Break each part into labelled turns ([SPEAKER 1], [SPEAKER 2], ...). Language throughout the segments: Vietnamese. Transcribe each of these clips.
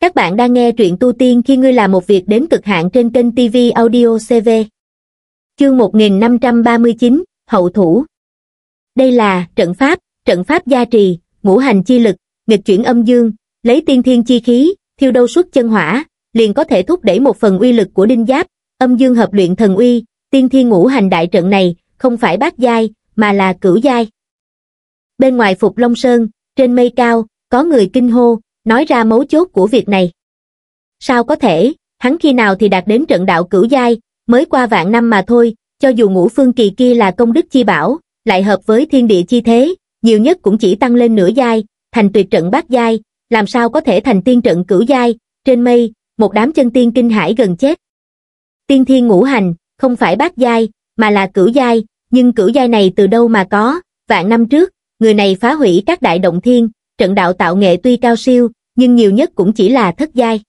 [SPEAKER 1] Các bạn đang nghe truyện tu tiên khi ngươi làm một việc đến cực hạn trên kênh TV Audio CV. Chương 1539, Hậu Thủ Đây là trận pháp, trận pháp gia trì, ngũ hành chi lực, nghịch chuyển âm dương, lấy tiên thiên chi khí, thiêu đâu xuất chân hỏa, liền có thể thúc đẩy một phần uy lực của đinh giáp, âm dương hợp luyện thần uy, tiên thiên ngũ hành đại trận này, không phải bát giai, mà là cửu giai. Bên ngoài Phục Long Sơn, trên mây cao, có người kinh hô, nói ra mấu chốt của việc này. Sao có thể, hắn khi nào thì đạt đến trận đạo cửu giai, mới qua vạn năm mà thôi, cho dù ngũ phương kỳ kia là công đức chi bảo, lại hợp với thiên địa chi thế, nhiều nhất cũng chỉ tăng lên nửa giai, thành tuyệt trận bát giai, làm sao có thể thành tiên trận cửu giai, trên mây, một đám chân tiên kinh hải gần chết. Tiên thiên ngũ hành, không phải bát giai, mà là cửu giai, nhưng cửu giai này từ đâu mà có, vạn năm trước, người này phá hủy các đại động thiên, trận đạo tạo nghệ tuy cao siêu, nhưng nhiều nhất cũng chỉ là thất giai.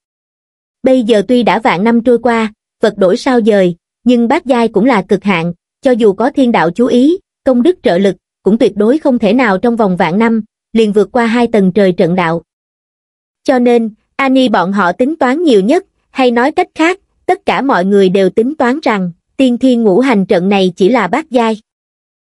[SPEAKER 1] Bây giờ tuy đã vạn năm trôi qua, vật đổi sao dời, nhưng bát giai cũng là cực hạn, cho dù có thiên đạo chú ý, công đức trợ lực, cũng tuyệt đối không thể nào trong vòng vạn năm, liền vượt qua hai tầng trời trận đạo. Cho nên, Ani bọn họ tính toán nhiều nhất, hay nói cách khác, tất cả mọi người đều tính toán rằng, tiên thiên ngũ hành trận này chỉ là bát giai.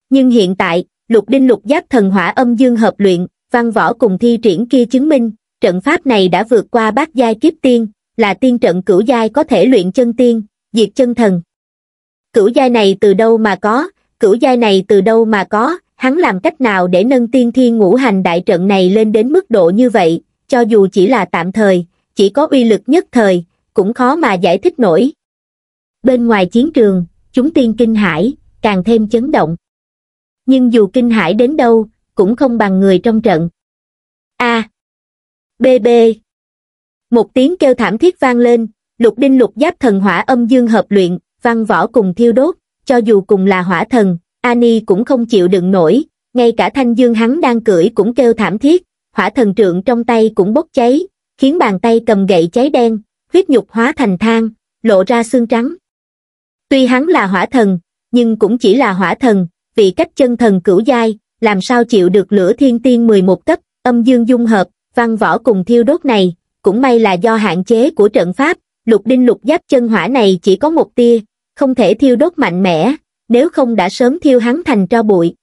[SPEAKER 1] Nhưng hiện tại, lục đinh lục giáp thần hỏa âm dương hợp luyện, văn võ cùng thi triển kia chứng minh, trận pháp này đã vượt qua bát giai kiếp tiên là tiên trận cửu giai có thể luyện chân tiên diệt chân thần cửu giai này từ đâu mà có cửu giai này từ đâu mà có hắn làm cách nào để nâng tiên thiên ngũ hành đại trận này lên đến mức độ như vậy cho dù chỉ là tạm thời chỉ có uy lực nhất thời cũng khó mà giải thích nổi bên ngoài chiến trường chúng tiên kinh hải càng thêm chấn động nhưng dù kinh hải đến đâu cũng không bằng người trong trận a à, BB Một tiếng kêu thảm thiết vang lên, lục đinh lục giáp thần hỏa âm dương hợp luyện, văn võ cùng thiêu đốt, cho dù cùng là hỏa thần, Ani cũng không chịu đựng nổi, ngay cả thanh dương hắn đang cưỡi cũng kêu thảm thiết, hỏa thần trượng trong tay cũng bốc cháy, khiến bàn tay cầm gậy cháy đen, huyết nhục hóa thành than, lộ ra xương trắng. Tuy hắn là hỏa thần, nhưng cũng chỉ là hỏa thần, vì cách chân thần cửu giai, làm sao chịu được lửa thiên tiên 11 cấp, âm dương dung hợp, văn võ cùng thiêu đốt này, cũng may là do hạn chế của trận pháp, lục đinh lục giáp chân hỏa này chỉ có một tia, không thể thiêu đốt mạnh mẽ, nếu không đã sớm thiêu hắn thành tro bụi.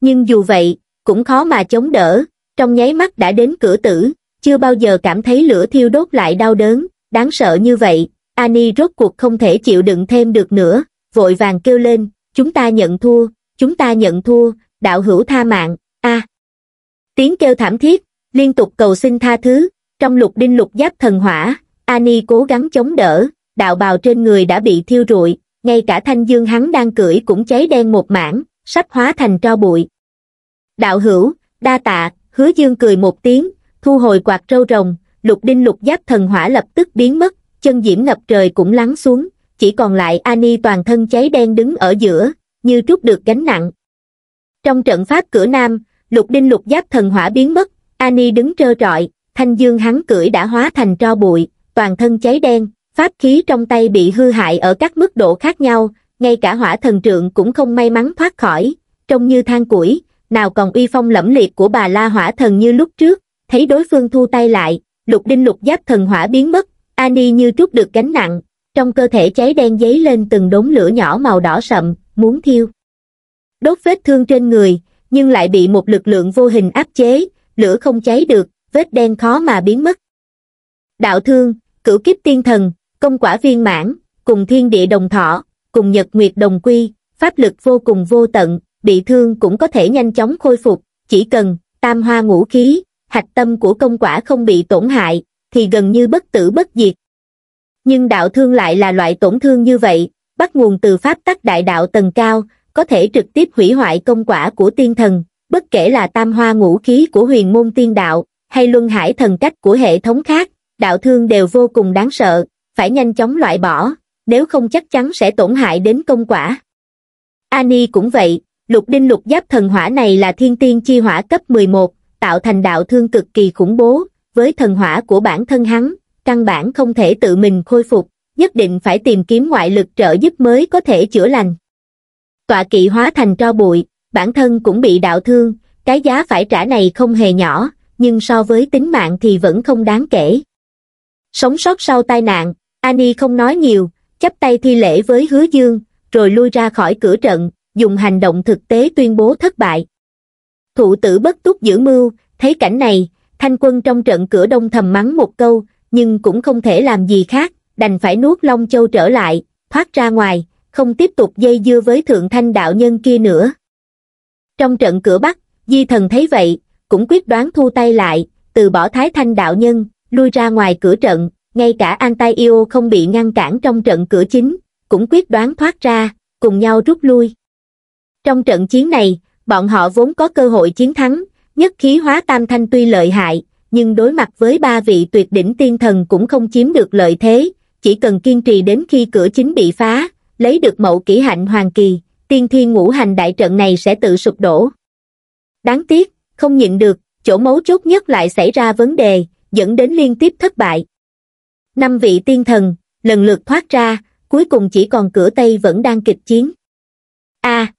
[SPEAKER 1] Nhưng dù vậy, cũng khó mà chống đỡ, trong nháy mắt đã đến cửa tử, chưa bao giờ cảm thấy lửa thiêu đốt lại đau đớn, đáng sợ như vậy, Ani rốt cuộc không thể chịu đựng thêm được nữa, vội vàng kêu lên, chúng ta nhận thua, chúng ta nhận thua, đạo hữu tha mạng, a Tiếng kêu thảm thiết, liên tục cầu xin tha thứ trong lục đinh lục giáp thần hỏa ani cố gắng chống đỡ đạo bào trên người đã bị thiêu rụi ngay cả thanh dương hắn đang cưỡi cũng cháy đen một mảng sắp hóa thành tro bụi đạo hữu đa tạ hứa dương cười một tiếng thu hồi quạt trâu rồng lục đinh lục giáp thần hỏa lập tức biến mất chân diễm ngập trời cũng lắng xuống chỉ còn lại ani toàn thân cháy đen đứng ở giữa như trút được gánh nặng trong trận pháp cửa nam lục đinh lục giáp thần hỏa biến mất Ani đứng trơ trọi, thanh dương hắn cưỡi đã hóa thành tro bụi, toàn thân cháy đen, pháp khí trong tay bị hư hại ở các mức độ khác nhau, ngay cả hỏa thần trượng cũng không may mắn thoát khỏi, trông như than củi, nào còn uy phong lẫm liệt của bà la hỏa thần như lúc trước, thấy đối phương thu tay lại, lục đinh lục giáp thần hỏa biến mất, Ani như trút được gánh nặng, trong cơ thể cháy đen dấy lên từng đống lửa nhỏ màu đỏ sậm, muốn thiêu. Đốt vết thương trên người, nhưng lại bị một lực lượng vô hình áp chế, lửa không cháy được, vết đen khó mà biến mất. Đạo thương, cửu kiếp tiên thần, công quả viên mãn, cùng thiên địa đồng thọ, cùng nhật nguyệt đồng quy, pháp lực vô cùng vô tận, bị thương cũng có thể nhanh chóng khôi phục, chỉ cần tam hoa ngũ khí, hạch tâm của công quả không bị tổn hại, thì gần như bất tử bất diệt. Nhưng đạo thương lại là loại tổn thương như vậy, bắt nguồn từ pháp tắc đại đạo tầng cao, có thể trực tiếp hủy hoại công quả của tiên thần, bất kể là tam hoa ngũ khí của huyền môn tiên đạo, hay luân hải thần cách của hệ thống khác, đạo thương đều vô cùng đáng sợ, phải nhanh chóng loại bỏ, nếu không chắc chắn sẽ tổn hại đến công quả. Ani cũng vậy, lục đinh lục giáp thần hỏa này là thiên tiên chi hỏa cấp 11, tạo thành đạo thương cực kỳ khủng bố, với thần hỏa của bản thân hắn, căn bản không thể tự mình khôi phục, nhất định phải tìm kiếm ngoại lực trợ giúp mới có thể chữa lành. Tọa kỵ hóa thành tro bụi, bản thân cũng bị đạo thương, cái giá phải trả này không hề nhỏ, nhưng so với tính mạng thì vẫn không đáng kể. Sống sót sau tai nạn, Annie không nói nhiều, chấp tay thi lễ với hứa dương, rồi lui ra khỏi cửa trận, dùng hành động thực tế tuyên bố thất bại. Thụ tử bất túc giữ mưu, thấy cảnh này, thanh quân trong trận cửa đông thầm mắng một câu, nhưng cũng không thể làm gì khác, đành phải nuốt Long Châu trở lại, thoát ra ngoài, không tiếp tục dây dưa với thượng thanh đạo nhân kia nữa. Trong trận cửa Bắc, Di Thần thấy vậy, cũng quyết đoán thu tay lại, từ bỏ Thái Thanh đạo nhân, lui ra ngoài cửa trận, ngay cả An Tai Yêu không bị ngăn cản trong trận cửa chính, cũng quyết đoán thoát ra, cùng nhau rút lui. Trong trận chiến này, bọn họ vốn có cơ hội chiến thắng, nhất khí hóa tam thanh tuy lợi hại, nhưng đối mặt với ba vị tuyệt đỉnh tiên thần cũng không chiếm được lợi thế, chỉ cần kiên trì đến khi cửa chính bị phá, lấy được mẫu kỷ hạnh hoàng kỳ, tiên thiên ngũ hành đại trận này sẽ tự sụp đổ. Đáng tiếc, không nhịn được, chỗ mấu chốt nhất lại xảy ra vấn đề, dẫn đến liên tiếp thất bại. Năm vị tiên thần, lần lượt thoát ra, cuối cùng chỉ còn cửa Tây vẫn đang kịch chiến. a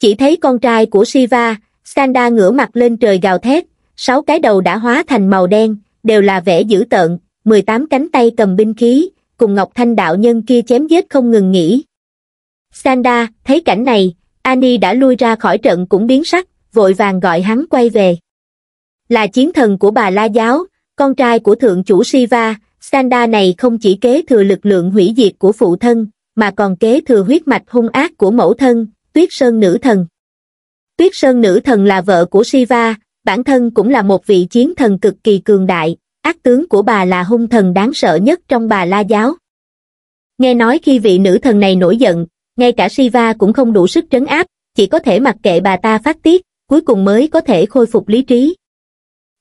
[SPEAKER 1] Chỉ thấy con trai của Shiva, Skanda ngửa mặt lên trời gào thét, sáu cái đầu đã hóa thành màu đen, đều là vẻ dữ tợn, 18 cánh tay cầm binh khí, cùng Ngọc Thanh đạo nhân kia chém giết không ngừng nghỉ, Sanda, thấy cảnh này, Ani đã lui ra khỏi trận cũng biến sắc, vội vàng gọi hắn quay về. Là chiến thần của bà La Giáo, con trai của thượng chủ Shiva, Sanda này không chỉ kế thừa lực lượng hủy diệt của phụ thân, mà còn kế thừa huyết mạch hung ác của mẫu thân, Tuyết Sơn Nữ Thần. Tuyết Sơn Nữ Thần là vợ của Shiva, bản thân cũng là một vị chiến thần cực kỳ cường đại, ác tướng của bà là hung thần đáng sợ nhất trong bà La Giáo. Nghe nói khi vị nữ thần này nổi giận, ngay cả Siva cũng không đủ sức trấn áp, chỉ có thể mặc kệ bà ta phát tiết, cuối cùng mới có thể khôi phục lý trí.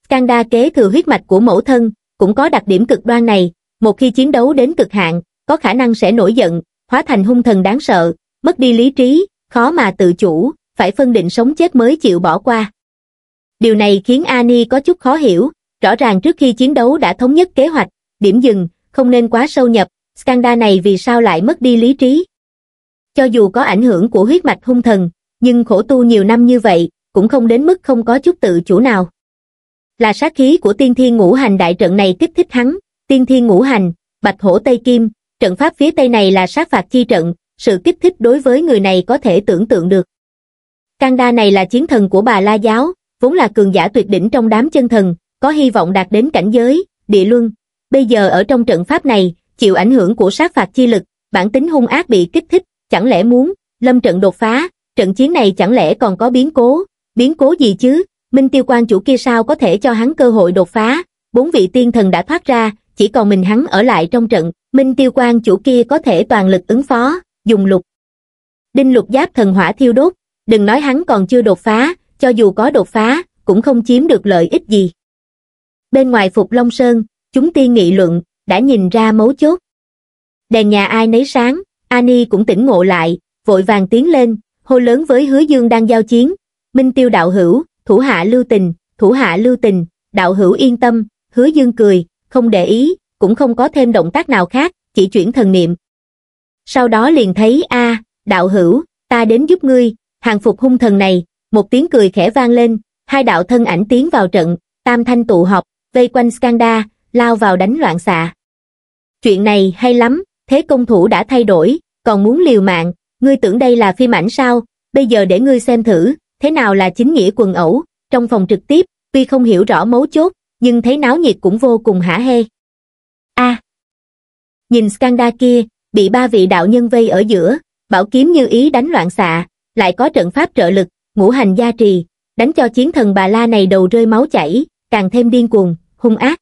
[SPEAKER 1] Skanda kế thừa huyết mạch của mẫu thân, cũng có đặc điểm cực đoan này, một khi chiến đấu đến cực hạn, có khả năng sẽ nổi giận, hóa thành hung thần đáng sợ, mất đi lý trí, khó mà tự chủ, phải phân định sống chết mới chịu bỏ qua. Điều này khiến Ani có chút khó hiểu, rõ ràng trước khi chiến đấu đã thống nhất kế hoạch, điểm dừng, không nên quá sâu nhập, Skanda này vì sao lại mất đi lý trí. Cho dù có ảnh hưởng của huyết mạch hung thần, nhưng khổ tu nhiều năm như vậy, cũng không đến mức không có chút tự chủ nào. Là sát khí của tiên thiên ngũ hành đại trận này kích thích hắn, tiên thiên ngũ hành, bạch hổ Tây Kim, trận pháp phía Tây này là sát phạt chi trận, sự kích thích đối với người này có thể tưởng tượng được. Cang đa này là chiến thần của bà La Giáo, vốn là cường giả tuyệt đỉnh trong đám chân thần, có hy vọng đạt đến cảnh giới, địa luân. Bây giờ ở trong trận pháp này, chịu ảnh hưởng của sát phạt chi lực, bản tính hung ác bị kích thích, chẳng lẽ muốn, lâm trận đột phá, trận chiến này chẳng lẽ còn có biến cố, biến cố gì chứ, Minh Tiêu quan chủ kia sao có thể cho hắn cơ hội đột phá, bốn vị tiên thần đã thoát ra, chỉ còn mình hắn ở lại trong trận, Minh Tiêu quan chủ kia có thể toàn lực ứng phó, dùng lục. Đinh lục giáp thần hỏa thiêu đốt, đừng nói hắn còn chưa đột phá, cho dù có đột phá, cũng không chiếm được lợi ích gì. Bên ngoài Phục Long Sơn, chúng tiên nghị luận, đã nhìn ra mấu chốt. Đèn nhà ai nấy sáng, Ani cũng tỉnh ngộ lại, vội vàng tiến lên, hô lớn với hứa dương đang giao chiến, Minh Tiêu đạo hữu, thủ hạ lưu tình, thủ hạ lưu tình, đạo hữu yên tâm, hứa dương cười, không để ý, cũng không có thêm động tác nào khác, chỉ chuyển thần niệm. Sau đó liền thấy a đạo hữu, ta đến giúp ngươi, hàng phục hung thần này, một tiếng cười khẽ vang lên, hai đạo thân ảnh tiến vào trận, tam thanh tụ họp, vây quanh Skanda, lao vào đánh loạn xạ. Chuyện này hay lắm, thế công thủ đã thay đổi, còn muốn liều mạng, ngươi tưởng đây là phim ảnh sao, bây giờ để ngươi xem thử, thế nào là chính nghĩa quần ẩu, trong phòng trực tiếp, tuy không hiểu rõ mấu chốt, nhưng thấy náo nhiệt cũng vô cùng hả hê. a à, Nhìn Skanda kia, bị ba vị đạo nhân vây ở giữa, bảo kiếm như ý đánh loạn xạ, lại có trận pháp trợ lực, ngũ hành gia trì, đánh cho chiến thần bà la này đầu rơi máu chảy, càng thêm điên cuồng, hung ác.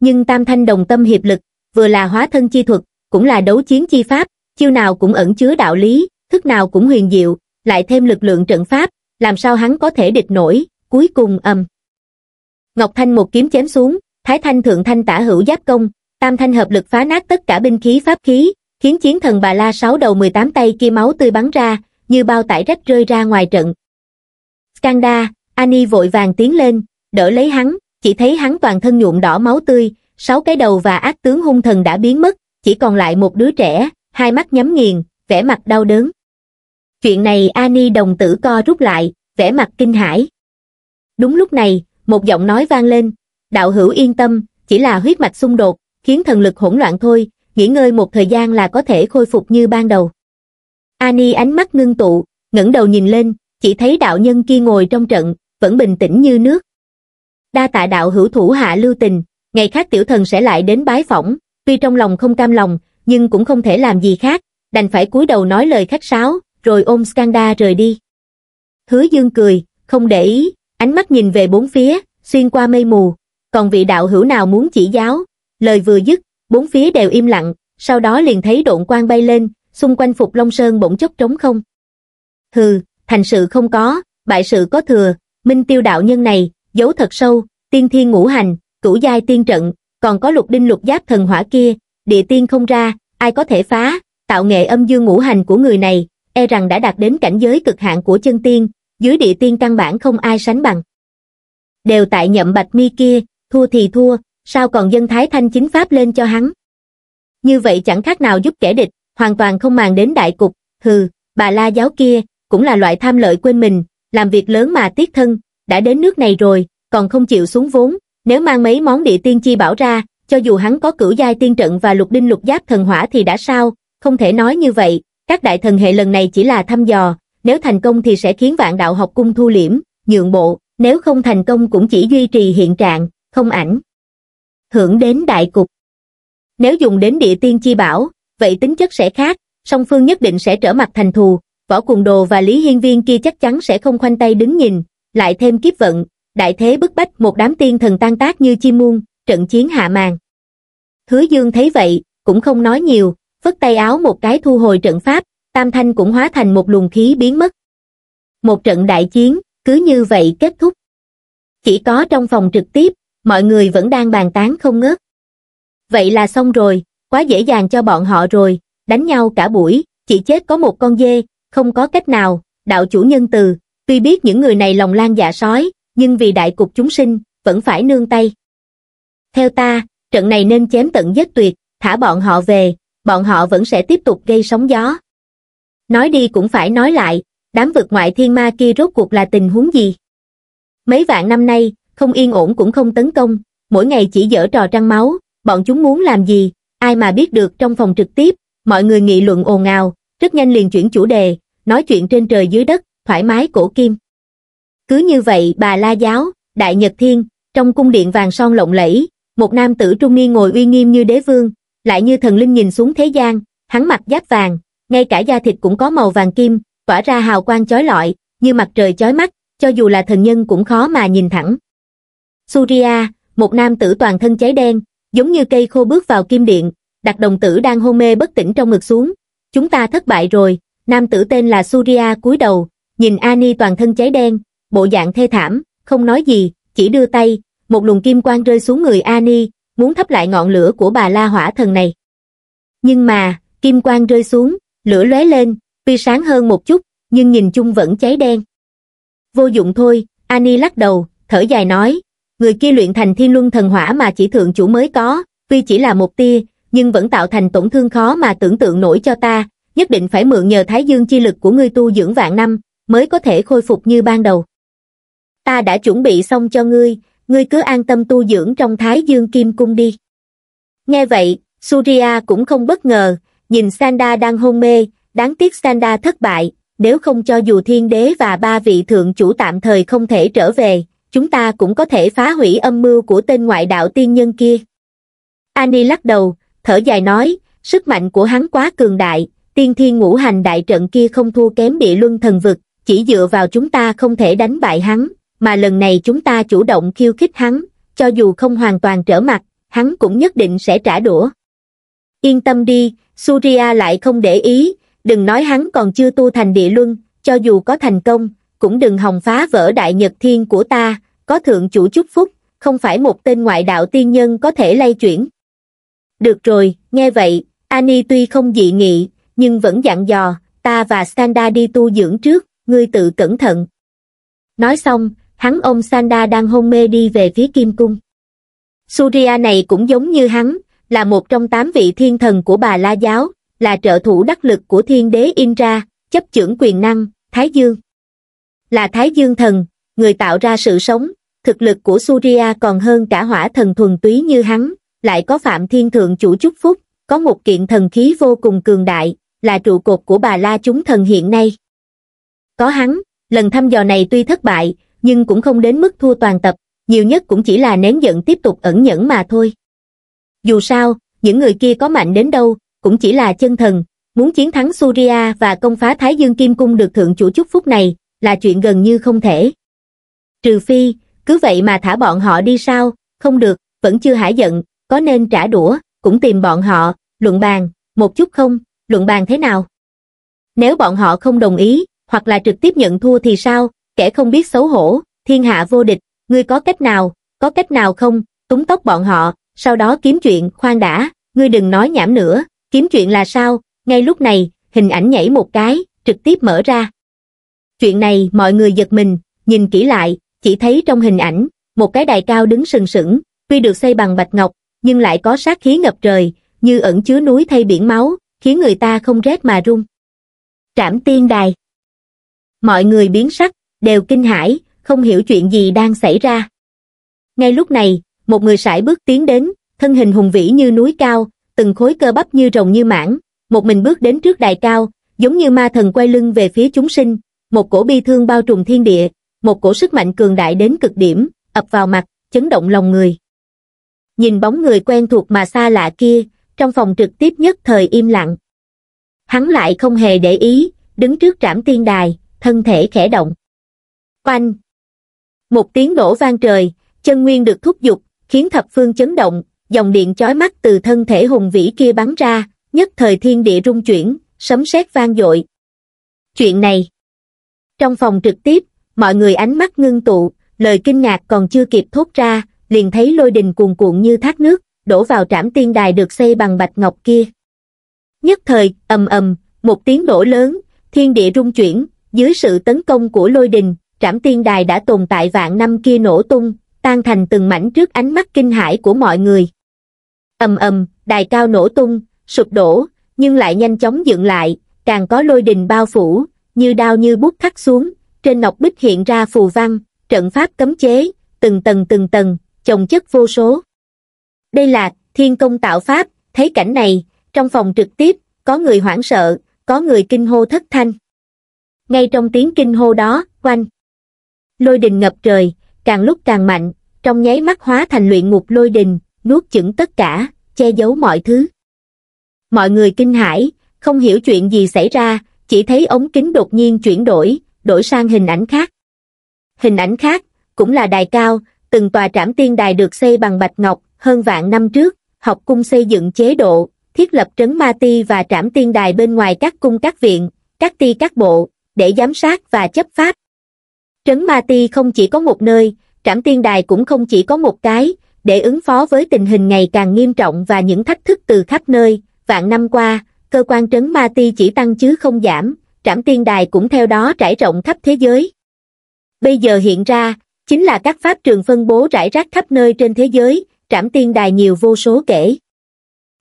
[SPEAKER 1] Nhưng tam thanh đồng tâm hiệp lực, vừa là hóa thân chi thuật, cũng là đấu chiến chi pháp, chiêu nào cũng ẩn chứa đạo lý thức nào cũng huyền diệu lại thêm lực lượng trận pháp làm sao hắn có thể địch nổi cuối cùng âm ngọc thanh một kiếm chém xuống thái thanh thượng thanh tả hữu giáp công tam thanh hợp lực phá nát tất cả binh khí pháp khí khiến chiến thần bà la sáu đầu 18 tay kia máu tươi bắn ra như bao tải rách rơi ra ngoài trận scanda ani vội vàng tiến lên đỡ lấy hắn chỉ thấy hắn toàn thân nhuộm đỏ máu tươi sáu cái đầu và ác tướng hung thần đã biến mất chỉ còn lại một đứa trẻ hai mắt nhắm nghiền, vẻ mặt đau đớn. Chuyện này Ani đồng tử co rút lại, vẻ mặt kinh hãi. Đúng lúc này, một giọng nói vang lên, đạo hữu yên tâm, chỉ là huyết mạch xung đột, khiến thần lực hỗn loạn thôi, nghỉ ngơi một thời gian là có thể khôi phục như ban đầu. Ani ánh mắt ngưng tụ, ngẩng đầu nhìn lên, chỉ thấy đạo nhân kia ngồi trong trận, vẫn bình tĩnh như nước. Đa tạ đạo hữu thủ hạ lưu tình, ngày khác tiểu thần sẽ lại đến bái phỏng, tuy trong lòng không cam lòng, nhưng cũng không thể làm gì khác, đành phải cúi đầu nói lời khách sáo, rồi ôm Skanda rời đi. Hứa Dương cười, không để ý, ánh mắt nhìn về bốn phía, xuyên qua mây mù, còn vị đạo hữu nào muốn chỉ giáo, lời vừa dứt, bốn phía đều im lặng, sau đó liền thấy độn quang bay lên, xung quanh Phục Long Sơn bỗng chốc trống không. Hừ, thành sự không có, bại sự có thừa, minh tiêu đạo nhân này, giấu thật sâu, tiên thiên ngũ hành, cửu giai tiên trận, còn có lục đinh lục giáp thần hỏa kia, địa tiên không ra ai có thể phá tạo nghệ âm dương ngũ hành của người này e rằng đã đạt đến cảnh giới cực hạn của chân tiên dưới địa tiên căn bản không ai sánh bằng đều tại nhậm bạch mi kia thua thì thua sao còn dân thái thanh chính pháp lên cho hắn như vậy chẳng khác nào giúp kẻ địch hoàn toàn không màng đến đại cục hừ bà la giáo kia cũng là loại tham lợi quên mình làm việc lớn mà tiếc thân đã đến nước này rồi còn không chịu xuống vốn nếu mang mấy món địa tiên chi bảo ra cho dù hắn có cửu giai tiên trận và lục đinh lục giáp thần hỏa thì đã sao, không thể nói như vậy, các đại thần hệ lần này chỉ là thăm dò, nếu thành công thì sẽ khiến vạn đạo học cung thu liễm, nhượng bộ, nếu không thành công cũng chỉ duy trì hiện trạng, không ảnh. Hưởng đến đại cục Nếu dùng đến địa tiên chi bảo, vậy tính chất sẽ khác, song phương nhất định sẽ trở mặt thành thù, võ cùng đồ và lý hiên viên kia chắc chắn sẽ không khoanh tay đứng nhìn, lại thêm kiếp vận, đại thế bức bách một đám tiên thần tan tác như chim muôn, trận chiến hạ màn. Hứa Dương thấy vậy, cũng không nói nhiều, vất tay áo một cái thu hồi trận pháp, tam thanh cũng hóa thành một luồng khí biến mất. Một trận đại chiến, cứ như vậy kết thúc. Chỉ có trong phòng trực tiếp, mọi người vẫn đang bàn tán không ngớt. Vậy là xong rồi, quá dễ dàng cho bọn họ rồi, đánh nhau cả buổi, chỉ chết có một con dê, không có cách nào, đạo chủ nhân từ, tuy biết những người này lòng lan dạ sói, nhưng vì đại cục chúng sinh, vẫn phải nương tay theo ta trận này nên chém tận giết tuyệt thả bọn họ về bọn họ vẫn sẽ tiếp tục gây sóng gió nói đi cũng phải nói lại đám vực ngoại thiên ma kia rốt cuộc là tình huống gì mấy vạn năm nay không yên ổn cũng không tấn công mỗi ngày chỉ dở trò trăng máu bọn chúng muốn làm gì ai mà biết được trong phòng trực tiếp mọi người nghị luận ồn ào rất nhanh liền chuyển chủ đề nói chuyện trên trời dưới đất thoải mái cổ kim cứ như vậy bà la giáo đại nhật thiên trong cung điện vàng son lộng lẫy một nam tử trung niên ngồi uy nghiêm như đế vương, lại như thần linh nhìn xuống thế gian, hắn mặc giáp vàng, ngay cả da thịt cũng có màu vàng kim, tỏa ra hào quang chói lọi, như mặt trời chói mắt, cho dù là thần nhân cũng khó mà nhìn thẳng. Surya, một nam tử toàn thân cháy đen, giống như cây khô bước vào kim điện, đặt đồng tử đang hôn mê bất tỉnh trong ngực xuống. Chúng ta thất bại rồi, nam tử tên là Surya cúi đầu, nhìn Ani toàn thân cháy đen, bộ dạng thê thảm, không nói gì, chỉ đưa tay, một luồng kim quang rơi xuống người Ani, muốn thắp lại ngọn lửa của bà La Hỏa Thần này. Nhưng mà, kim quang rơi xuống, lửa lóe lên, tuy sáng hơn một chút, nhưng nhìn chung vẫn cháy đen. Vô dụng thôi, Ani lắc đầu, thở dài nói, người kia luyện thành thiên luân thần hỏa mà chỉ thượng chủ mới có, tuy chỉ là một tia, nhưng vẫn tạo thành tổn thương khó mà tưởng tượng nổi cho ta, nhất định phải mượn nhờ thái dương chi lực của ngươi tu dưỡng vạn năm, mới có thể khôi phục như ban đầu. Ta đã chuẩn bị xong cho ngươi, ngươi cứ an tâm tu dưỡng trong thái dương kim cung đi nghe vậy surya cũng không bất ngờ nhìn sanda đang hôn mê đáng tiếc sanda thất bại nếu không cho dù thiên đế và ba vị thượng chủ tạm thời không thể trở về chúng ta cũng có thể phá hủy âm mưu của tên ngoại đạo tiên nhân kia ani lắc đầu thở dài nói sức mạnh của hắn quá cường đại tiên thiên ngũ hành đại trận kia không thua kém địa luân thần vực chỉ dựa vào chúng ta không thể đánh bại hắn mà lần này chúng ta chủ động khiêu khích hắn, cho dù không hoàn toàn trở mặt, hắn cũng nhất định sẽ trả đũa. Yên tâm đi, Surya lại không để ý, đừng nói hắn còn chưa tu thành địa luân, cho dù có thành công, cũng đừng hòng phá vỡ đại nhật thiên của ta, có thượng chủ chúc phúc, không phải một tên ngoại đạo tiên nhân có thể lay chuyển. Được rồi, nghe vậy, Ani tuy không dị nghị, nhưng vẫn dặn dò, ta và Standa đi tu dưỡng trước, ngươi tự cẩn thận. Nói xong, hắn ông Sanda đang hôn mê đi về phía Kim Cung. Surya này cũng giống như hắn, là một trong tám vị thiên thần của bà La Giáo, là trợ thủ đắc lực của thiên đế Indra, chấp chưởng quyền năng, Thái Dương. Là Thái Dương thần, người tạo ra sự sống, thực lực của Surya còn hơn cả hỏa thần thuần túy như hắn, lại có Phạm Thiên Thượng chủ chúc phúc, có một kiện thần khí vô cùng cường đại, là trụ cột của bà La chúng thần hiện nay. Có hắn, lần thăm dò này tuy thất bại, nhưng cũng không đến mức thua toàn tập, nhiều nhất cũng chỉ là nén giận tiếp tục ẩn nhẫn mà thôi. Dù sao, những người kia có mạnh đến đâu, cũng chỉ là chân thần, muốn chiến thắng Surya và công phá Thái Dương Kim Cung được thượng chủ chúc phúc này, là chuyện gần như không thể. Trừ phi, cứ vậy mà thả bọn họ đi sao, không được, vẫn chưa hả giận, có nên trả đũa, cũng tìm bọn họ, luận bàn, một chút không, luận bàn thế nào? Nếu bọn họ không đồng ý, hoặc là trực tiếp nhận thua thì sao, kẻ không biết xấu hổ, thiên hạ vô địch, ngươi có cách nào, có cách nào không, túng tóc bọn họ, sau đó kiếm chuyện, khoan đã, ngươi đừng nói nhảm nữa, kiếm chuyện là sao, ngay lúc này, hình ảnh nhảy một cái, trực tiếp mở ra. Chuyện này mọi người giật mình, nhìn kỹ lại, chỉ thấy trong hình ảnh, một cái đài cao đứng sừng sững, tuy được xây bằng bạch ngọc, nhưng lại có sát khí ngập trời, như ẩn chứa núi thay biển máu, khiến người ta không rét mà run. Trảm tiên đài Mọi người biến sắc, đều kinh hãi, không hiểu chuyện gì đang xảy ra. Ngay lúc này, một người sải bước tiến đến, thân hình hùng vĩ như núi cao, từng khối cơ bắp như rồng như mãng, một mình bước đến trước đài cao, giống như ma thần quay lưng về phía chúng sinh, một cổ bi thương bao trùm thiên địa, một cổ sức mạnh cường đại đến cực điểm, ập vào mặt, chấn động lòng người. Nhìn bóng người quen thuộc mà xa lạ kia, trong phòng trực tiếp nhất thời im lặng. Hắn lại không hề để ý, đứng trước trảm tiên đài, thân thể khẽ động. Oanh! Một tiếng nổ vang trời, chân nguyên được thúc giục, khiến thập phương chấn động, dòng điện chói mắt từ thân thể hùng vĩ kia bắn ra, nhất thời thiên địa rung chuyển, sấm sét vang dội. Chuyện này Trong phòng trực tiếp, mọi người ánh mắt ngưng tụ, lời kinh ngạc còn chưa kịp thốt ra, liền thấy lôi đình cuồn cuộn như thác nước, đổ vào trảm tiên đài được xây bằng bạch ngọc kia. Nhất thời, ầm ầm, một tiếng nổ lớn, thiên địa rung chuyển, dưới sự tấn công của lôi đình, trảm tiên đài đã tồn tại vạn năm kia nổ tung, tan thành từng mảnh trước ánh mắt kinh hãi của mọi người. ầm ầm, đài cao nổ tung, sụp đổ, nhưng lại nhanh chóng dựng lại, càng có lôi đình bao phủ, như đao như bút khắc xuống, trên nọc bích hiện ra phù văn, trận pháp cấm chế, từng tầng từng tầng, chồng chất vô số. Đây là thiên công tạo pháp, thấy cảnh này, trong phòng trực tiếp, có người hoảng sợ, có người kinh hô thất thanh. Ngay trong tiếng kinh hô đó, quanh, lôi đình ngập trời, càng lúc càng mạnh, trong nháy mắt hóa thành luyện ngục lôi đình, nuốt chửng tất cả, che giấu mọi thứ. Mọi người kinh hãi, không hiểu chuyện gì xảy ra, chỉ thấy ống kính đột nhiên chuyển đổi, đổi sang hình ảnh khác. Hình ảnh khác, cũng là đài cao, từng tòa trảm tiên đài được xây bằng bạch ngọc, hơn vạn năm trước, học cung xây dựng chế độ, thiết lập trấn ma ti và trảm tiên đài bên ngoài các cung các viện, các ti các bộ, để giám sát và chấp pháp, Trấn Ma Ti không chỉ có một nơi, trảm tiên đài cũng không chỉ có một cái, để ứng phó với tình hình ngày càng nghiêm trọng và những thách thức từ khắp nơi, vạn năm qua, cơ quan trấn Ma Ti chỉ tăng chứ không giảm, trảm tiên đài cũng theo đó trải rộng khắp thế giới. Bây giờ hiện ra, chính là các pháp trường phân bố rải rác khắp nơi trên thế giới, trảm tiên đài nhiều vô số kể.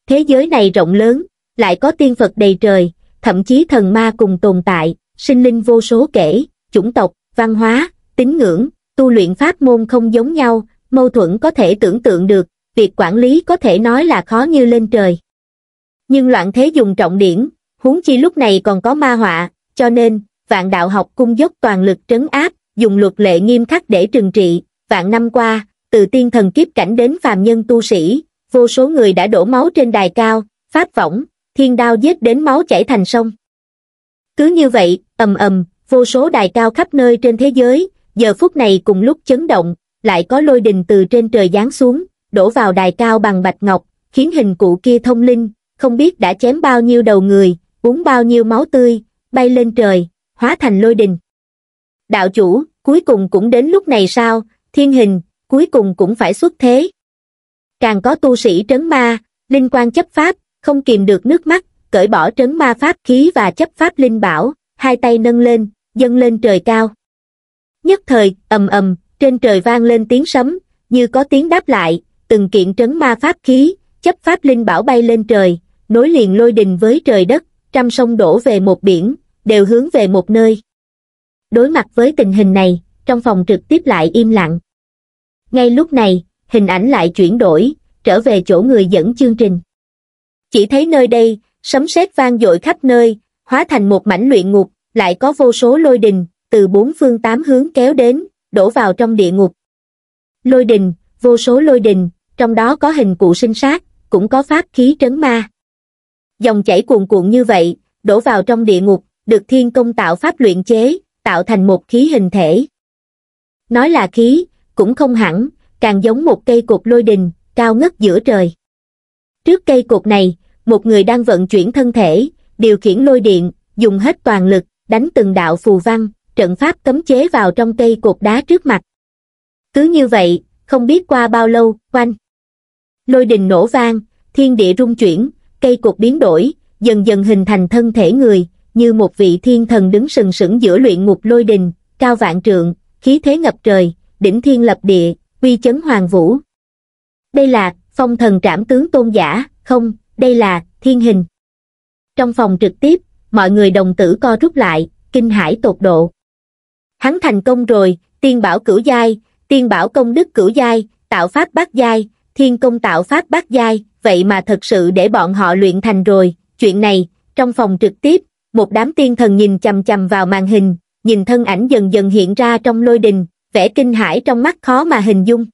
[SPEAKER 1] Thế giới này rộng lớn, lại có tiên Phật đầy trời, thậm chí thần ma cùng tồn tại, sinh linh vô số kể, chủng tộc, văn hóa, tín ngưỡng, tu luyện pháp môn không giống nhau, mâu thuẫn có thể tưởng tượng được, việc quản lý có thể nói là khó như lên trời. Nhưng loạn thế dùng trọng điển, huống chi lúc này còn có ma họa, cho nên, vạn đạo học cung dốc toàn lực trấn áp, dùng luật lệ nghiêm khắc để trừng trị, vạn năm qua, từ tiên thần kiếp cảnh đến phàm nhân tu sĩ, vô số người đã đổ máu trên đài cao, pháp võng, thiên đao giết đến máu chảy thành sông. Cứ như vậy, ầm ầm, vô số đài cao khắp nơi trên thế giới giờ phút này cùng lúc chấn động lại có lôi đình từ trên trời giáng xuống đổ vào đài cao bằng bạch ngọc khiến hình cụ kia thông linh không biết đã chém bao nhiêu đầu người uống bao nhiêu máu tươi bay lên trời hóa thành lôi đình đạo chủ cuối cùng cũng đến lúc này sao thiên hình cuối cùng cũng phải xuất thế càng có tu sĩ trấn ma linh quan chấp pháp không kìm được nước mắt cởi bỏ trấn ma pháp khí và chấp pháp linh bảo hai tay nâng lên dâng lên trời cao. Nhất thời, ầm ầm, trên trời vang lên tiếng sấm, như có tiếng đáp lại, từng kiện trấn ma pháp khí, chấp pháp linh bảo bay lên trời, nối liền lôi đình với trời đất, trăm sông đổ về một biển, đều hướng về một nơi. Đối mặt với tình hình này, trong phòng trực tiếp lại im lặng. Ngay lúc này, hình ảnh lại chuyển đổi, trở về chỗ người dẫn chương trình. Chỉ thấy nơi đây, sấm sét vang dội khắp nơi, hóa thành một mảnh luyện ngục, lại có vô số lôi đình, từ bốn phương tám hướng kéo đến, đổ vào trong địa ngục. Lôi đình, vô số lôi đình, trong đó có hình cụ sinh sát, cũng có pháp khí trấn ma. Dòng chảy cuồn cuộn như vậy, đổ vào trong địa ngục, được thiên công tạo pháp luyện chế, tạo thành một khí hình thể. Nói là khí, cũng không hẳn, càng giống một cây cột lôi đình, cao ngất giữa trời. Trước cây cột này, một người đang vận chuyển thân thể, điều khiển lôi điện, dùng hết toàn lực đánh từng đạo phù văn, trận pháp cấm chế vào trong cây cột đá trước mặt. Cứ như vậy, không biết qua bao lâu, quanh. Lôi đình nổ vang, thiên địa rung chuyển, cây cột biến đổi, dần dần hình thành thân thể người, như một vị thiên thần đứng sừng sững giữa luyện ngục lôi đình, cao vạn trượng, khí thế ngập trời, đỉnh thiên lập địa, uy chấn hoàng vũ. Đây là phong thần trảm tướng tôn giả, không, đây là thiên hình. Trong phòng trực tiếp, mọi người đồng tử co rút lại, kinh hải tột độ. Hắn thành công rồi, tiên bảo cửu giai, tiên bảo công đức cửu giai, tạo pháp bát giai, thiên công tạo pháp bát giai, vậy mà thật sự để bọn họ luyện thành rồi, chuyện này, trong phòng trực tiếp, một đám tiên thần nhìn chầm chầm vào màn hình, nhìn thân ảnh dần dần hiện ra trong lôi đình, vẻ kinh hải trong mắt khó mà hình dung.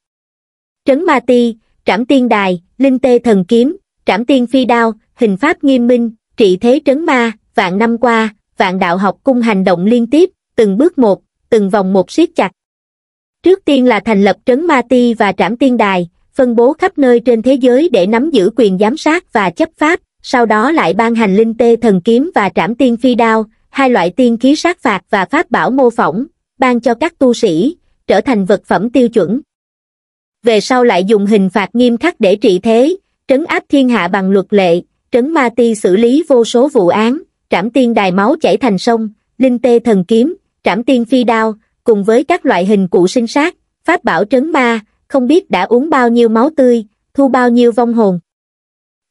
[SPEAKER 1] Trấn Ma Ti, Trảm Tiên Đài, Linh Tê Thần Kiếm, Trảm Tiên Phi Đao, Hình Pháp Nghiêm Minh, Trị Thế Trấn Ma, vạn năm qua, vạn đạo học cung hành động liên tiếp, từng bước một, từng vòng một siết chặt. Trước tiên là thành lập trấn Ma Ti và trảm tiên đài, phân bố khắp nơi trên thế giới để nắm giữ quyền giám sát và chấp pháp, sau đó lại ban hành linh tê thần kiếm và trảm tiên phi đao, hai loại tiên khí sát phạt và pháp bảo mô phỏng, ban cho các tu sĩ, trở thành vật phẩm tiêu chuẩn. Về sau lại dùng hình phạt nghiêm khắc để trị thế, trấn áp thiên hạ bằng luật lệ, trấn ma ti xử lý vô số vụ án, trảm tiên đài máu chảy thành sông, linh tê thần kiếm, trảm tiên phi đao, cùng với các loại hình cụ sinh sát, pháp bảo trấn ma, không biết đã uống bao nhiêu máu tươi, thu bao nhiêu vong hồn.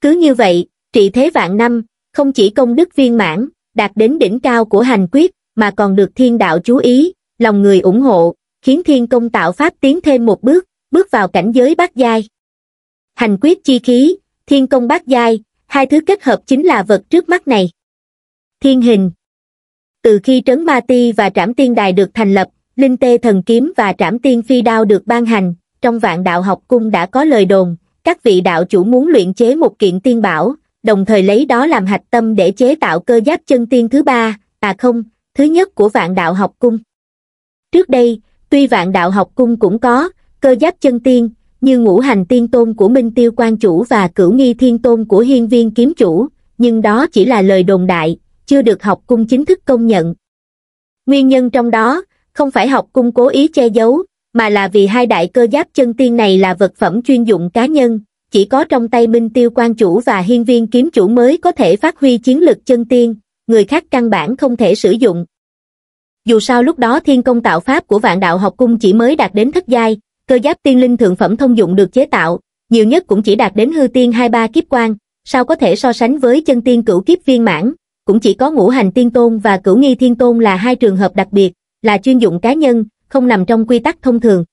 [SPEAKER 1] Cứ như vậy, trị thế vạn năm, không chỉ công đức viên mãn, đạt đến đỉnh cao của hành quyết, mà còn được thiên đạo chú ý, lòng người ủng hộ, khiến thiên công tạo pháp tiến thêm một bước, bước vào cảnh giới bát giai. Hành quyết chi khí, thiên công bát giai, hai thứ kết hợp chính là vật trước mắt này thiên hình từ khi trấn ma ti và trảm tiên đài được thành lập linh tê thần kiếm và trảm tiên phi đao được ban hành trong vạn đạo học cung đã có lời đồn các vị đạo chủ muốn luyện chế một kiện tiên bảo đồng thời lấy đó làm hạch tâm để chế tạo cơ giáp chân tiên thứ ba à không thứ nhất của vạn đạo học cung trước đây tuy vạn đạo học cung cũng có cơ giáp chân tiên như ngũ hành tiên tôn của minh tiêu quan chủ và cửu nghi thiên tôn của hiên viên kiếm chủ nhưng đó chỉ là lời đồn đại chưa được học cung chính thức công nhận. Nguyên nhân trong đó, không phải học cung cố ý che giấu, mà là vì hai đại cơ giáp chân tiên này là vật phẩm chuyên dụng cá nhân, chỉ có trong tay Minh Tiêu quan chủ và hiên viên kiếm chủ mới có thể phát huy chiến lực chân tiên, người khác căn bản không thể sử dụng. Dù sao lúc đó thiên công tạo pháp của vạn đạo học cung chỉ mới đạt đến thất giai, cơ giáp tiên linh thượng phẩm thông dụng được chế tạo, nhiều nhất cũng chỉ đạt đến hư tiên hai ba kiếp quan, sao có thể so sánh với chân tiên cửu kiếp viên mãn cũng chỉ có ngũ hành tiên tôn và cửu nghi thiên tôn là hai trường hợp đặc biệt, là chuyên dụng cá nhân, không nằm trong quy tắc thông thường.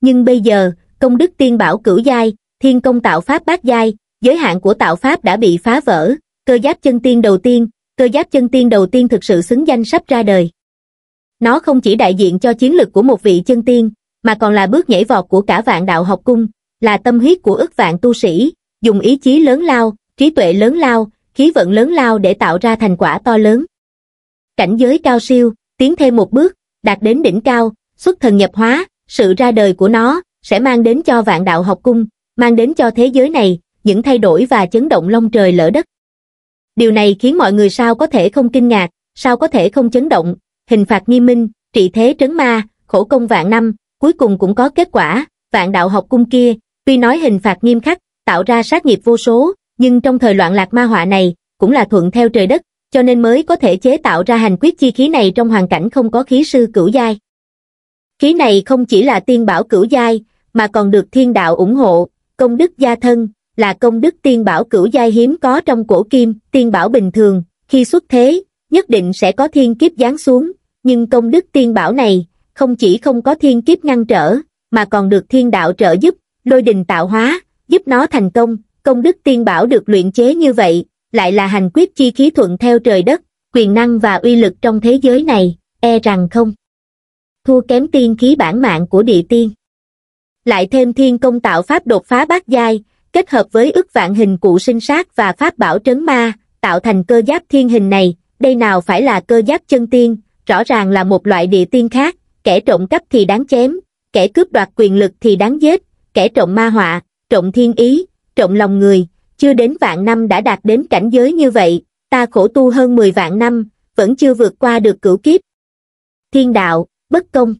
[SPEAKER 1] Nhưng bây giờ, công đức tiên bảo cửu giai, thiên công tạo pháp bát giai, giới hạn của tạo pháp đã bị phá vỡ, cơ giáp chân tiên đầu tiên, cơ giáp chân tiên đầu tiên thực sự xứng danh sắp ra đời. Nó không chỉ đại diện cho chiến lực của một vị chân tiên, mà còn là bước nhảy vọt của cả vạn đạo học cung, là tâm huyết của ức vạn tu sĩ, dùng ý chí lớn lao, trí tuệ lớn lao, khí vận lớn lao để tạo ra thành quả to lớn. Cảnh giới cao siêu, tiến thêm một bước, đạt đến đỉnh cao, xuất thần nhập hóa, sự ra đời của nó sẽ mang đến cho vạn đạo học cung, mang đến cho thế giới này những thay đổi và chấn động long trời lỡ đất. Điều này khiến mọi người sao có thể không kinh ngạc, sao có thể không chấn động, hình phạt nghiêm minh, trị thế trấn ma, khổ công vạn năm, cuối cùng cũng có kết quả, vạn đạo học cung kia, tuy nói hình phạt nghiêm khắc, tạo ra sát nghiệp vô số, nhưng trong thời loạn lạc ma họa này, cũng là thuận theo trời đất, cho nên mới có thể chế tạo ra hành quyết chi khí này trong hoàn cảnh không có khí sư cửu giai. Khí này không chỉ là tiên bảo cửu giai, mà còn được thiên đạo ủng hộ, công đức gia thân, là công đức tiên bảo cửu giai hiếm có trong cổ kim, tiên bảo bình thường, khi xuất thế, nhất định sẽ có thiên kiếp giáng xuống, nhưng công đức tiên bảo này, không chỉ không có thiên kiếp ngăn trở, mà còn được thiên đạo trợ giúp, lôi đình tạo hóa, giúp nó thành công, công đức tiên bảo được luyện chế như vậy, lại là hành quyết chi khí thuận theo trời đất, quyền năng và uy lực trong thế giới này, e rằng không. Thua kém tiên khí bản mạng của địa tiên. Lại thêm thiên công tạo pháp đột phá bát giai, kết hợp với ức vạn hình cụ sinh sát và pháp bảo trấn ma, tạo thành cơ giáp thiên hình này, đây nào phải là cơ giáp chân tiên, rõ ràng là một loại địa tiên khác, kẻ trộm cắp thì đáng chém, kẻ cướp đoạt quyền lực thì đáng giết, kẻ trộm ma họa, trộm thiên ý, rộng lòng người, chưa đến vạn năm đã đạt đến cảnh giới như vậy, ta khổ tu hơn 10 vạn năm, vẫn chưa vượt qua được cửu kiếp. Thiên đạo, bất công.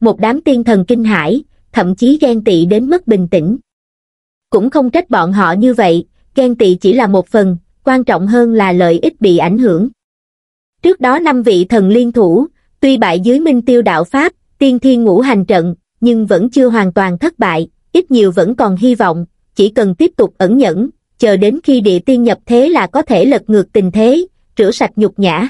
[SPEAKER 1] Một đám tiên thần kinh hãi, thậm chí ghen tị đến mất bình tĩnh. Cũng không trách bọn họ như vậy, ghen tị chỉ là một phần, quan trọng hơn là lợi ích bị ảnh hưởng. Trước đó năm vị thần liên thủ, tuy bại dưới minh tiêu đạo Pháp, tiên thiên ngũ hành trận, nhưng vẫn chưa hoàn toàn thất bại, ít nhiều vẫn còn hy vọng, chỉ cần tiếp tục ẩn nhẫn chờ đến khi địa tiên nhập thế là có thể lật ngược tình thế rửa sạch nhục nhã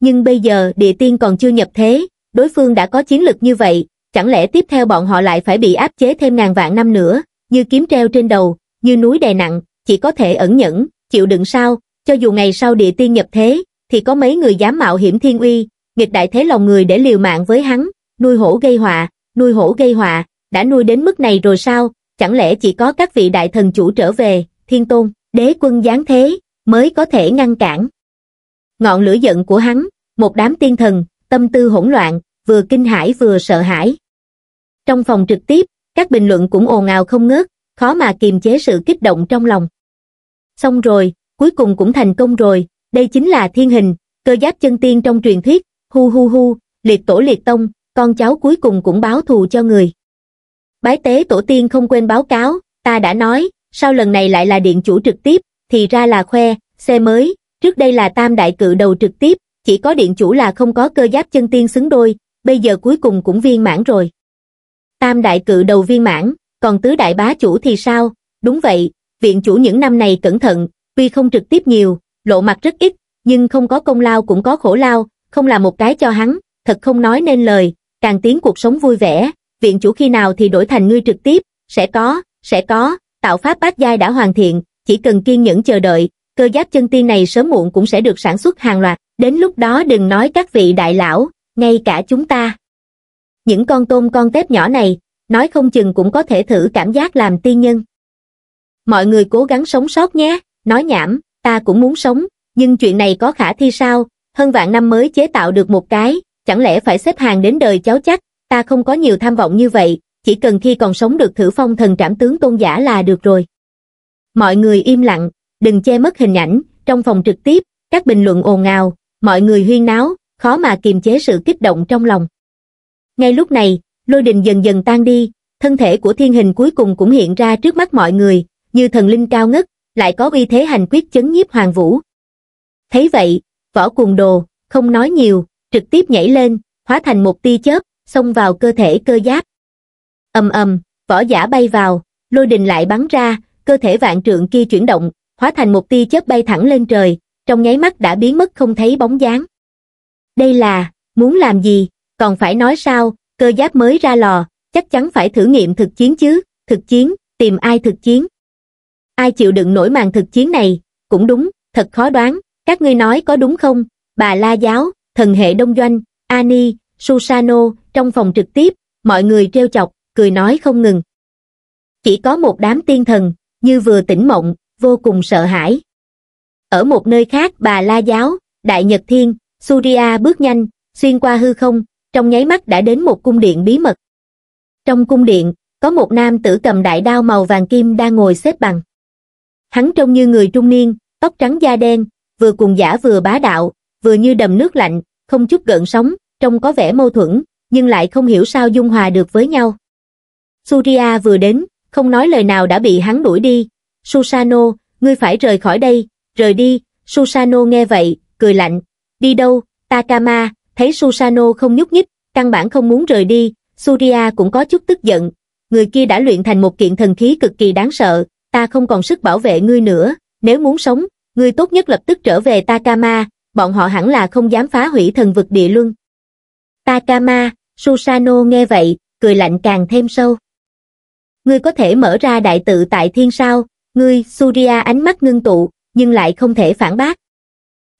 [SPEAKER 1] nhưng bây giờ địa tiên còn chưa nhập thế đối phương đã có chiến lực như vậy chẳng lẽ tiếp theo bọn họ lại phải bị áp chế thêm ngàn vạn năm nữa như kiếm treo trên đầu như núi đè nặng chỉ có thể ẩn nhẫn chịu đựng sao cho dù ngày sau địa tiên nhập thế thì có mấy người dám mạo hiểm thiên uy nghịch đại thế lòng người để liều mạng với hắn nuôi hổ gây họa nuôi hổ gây họa đã nuôi đến mức này rồi sao chẳng lẽ chỉ có các vị đại thần chủ trở về, thiên tôn, đế quân giáng thế, mới có thể ngăn cản. Ngọn lửa giận của hắn, một đám tiên thần, tâm tư hỗn loạn, vừa kinh hãi vừa sợ hãi. Trong phòng trực tiếp, các bình luận cũng ồn ào không ngớt, khó mà kiềm chế sự kích động trong lòng. Xong rồi, cuối cùng cũng thành công rồi, đây chính là thiên hình, cơ giáp chân tiên trong truyền thuyết, hu hu hu, liệt tổ liệt tông, con cháu cuối cùng cũng báo thù cho người bái tế tổ tiên không quên báo cáo, ta đã nói, sau lần này lại là điện chủ trực tiếp, thì ra là khoe, xe mới, trước đây là tam đại cự đầu trực tiếp, chỉ có điện chủ là không có cơ giáp chân tiên xứng đôi, bây giờ cuối cùng cũng viên mãn rồi. Tam đại cự đầu viên mãn, còn tứ đại bá chủ thì sao? Đúng vậy, viện chủ những năm này cẩn thận, tuy không trực tiếp nhiều, lộ mặt rất ít, nhưng không có công lao cũng có khổ lao, không là một cái cho hắn, thật không nói nên lời, càng tiến cuộc sống vui vẻ, viện chủ khi nào thì đổi thành ngươi trực tiếp, sẽ có, sẽ có, tạo pháp bát giai đã hoàn thiện, chỉ cần kiên nhẫn chờ đợi, cơ giáp chân tiên này sớm muộn cũng sẽ được sản xuất hàng loạt, đến lúc đó đừng nói các vị đại lão, ngay cả chúng ta. Những con tôm con tép nhỏ này, nói không chừng cũng có thể thử cảm giác làm tiên nhân. Mọi người cố gắng sống sót nhé, nói nhảm, ta cũng muốn sống, nhưng chuyện này có khả thi sao, hơn vạn năm mới chế tạo được một cái, chẳng lẽ phải xếp hàng đến đời cháu chắc, ta không có nhiều tham vọng như vậy, chỉ cần khi còn sống được thử phong thần trảm tướng tôn giả là được rồi. Mọi người im lặng, đừng che mất hình ảnh, trong phòng trực tiếp, các bình luận ồn ào, mọi người huyên náo, khó mà kiềm chế sự kích động trong lòng. Ngay lúc này, lôi đình dần dần tan đi, thân thể của thiên hình cuối cùng cũng hiện ra trước mắt mọi người, như thần linh cao ngất, lại có uy thế hành quyết chấn nhiếp hoàng vũ. Thấy vậy, võ cuồng đồ, không nói nhiều, trực tiếp nhảy lên, hóa thành một tia chớp, xông vào cơ thể cơ giáp. ầm ầm, võ giả bay vào, lôi đình lại bắn ra, cơ thể vạn trượng kia chuyển động, hóa thành một tia chớp bay thẳng lên trời, trong nháy mắt đã biến mất không thấy bóng dáng. Đây là, muốn làm gì, còn phải nói sao, cơ giáp mới ra lò, chắc chắn phải thử nghiệm thực chiến chứ, thực chiến, tìm ai thực chiến. Ai chịu đựng nổi màn thực chiến này, cũng đúng, thật khó đoán, các ngươi nói có đúng không, bà La Giáo, thần hệ đông doanh, Ani, Susano, trong phòng trực tiếp, mọi người treo chọc, cười nói không ngừng. Chỉ có một đám tiên thần, như vừa tỉnh mộng, vô cùng sợ hãi. Ở một nơi khác bà La Giáo, Đại Nhật Thiên, Surya bước nhanh, xuyên qua hư không, trong nháy mắt đã đến một cung điện bí mật. Trong cung điện, có một nam tử cầm đại đao màu vàng kim đang ngồi xếp bằng. Hắn trông như người trung niên, tóc trắng da đen, vừa cùng giả vừa bá đạo, vừa như đầm nước lạnh, không chút gợn sóng, trông có vẻ mâu thuẫn, nhưng lại không hiểu sao dung hòa được với nhau. Surya vừa đến, không nói lời nào đã bị hắn đuổi đi. Susano, ngươi phải rời khỏi đây, rời đi. Susano nghe vậy, cười lạnh. Đi đâu? Takama, thấy Susano không nhúc nhích, căn bản không muốn rời đi. Surya cũng có chút tức giận. Người kia đã luyện thành một kiện thần khí cực kỳ đáng sợ, ta không còn sức bảo vệ ngươi nữa. Nếu muốn sống, ngươi tốt nhất lập tức trở về Takama, bọn họ hẳn là không dám phá hủy thần vực địa luân. Takama, Susano nghe vậy, cười lạnh càng thêm sâu. Ngươi có thể mở ra đại tự tại thiên sao, ngươi Surya ánh mắt ngưng tụ, nhưng lại không thể phản bác.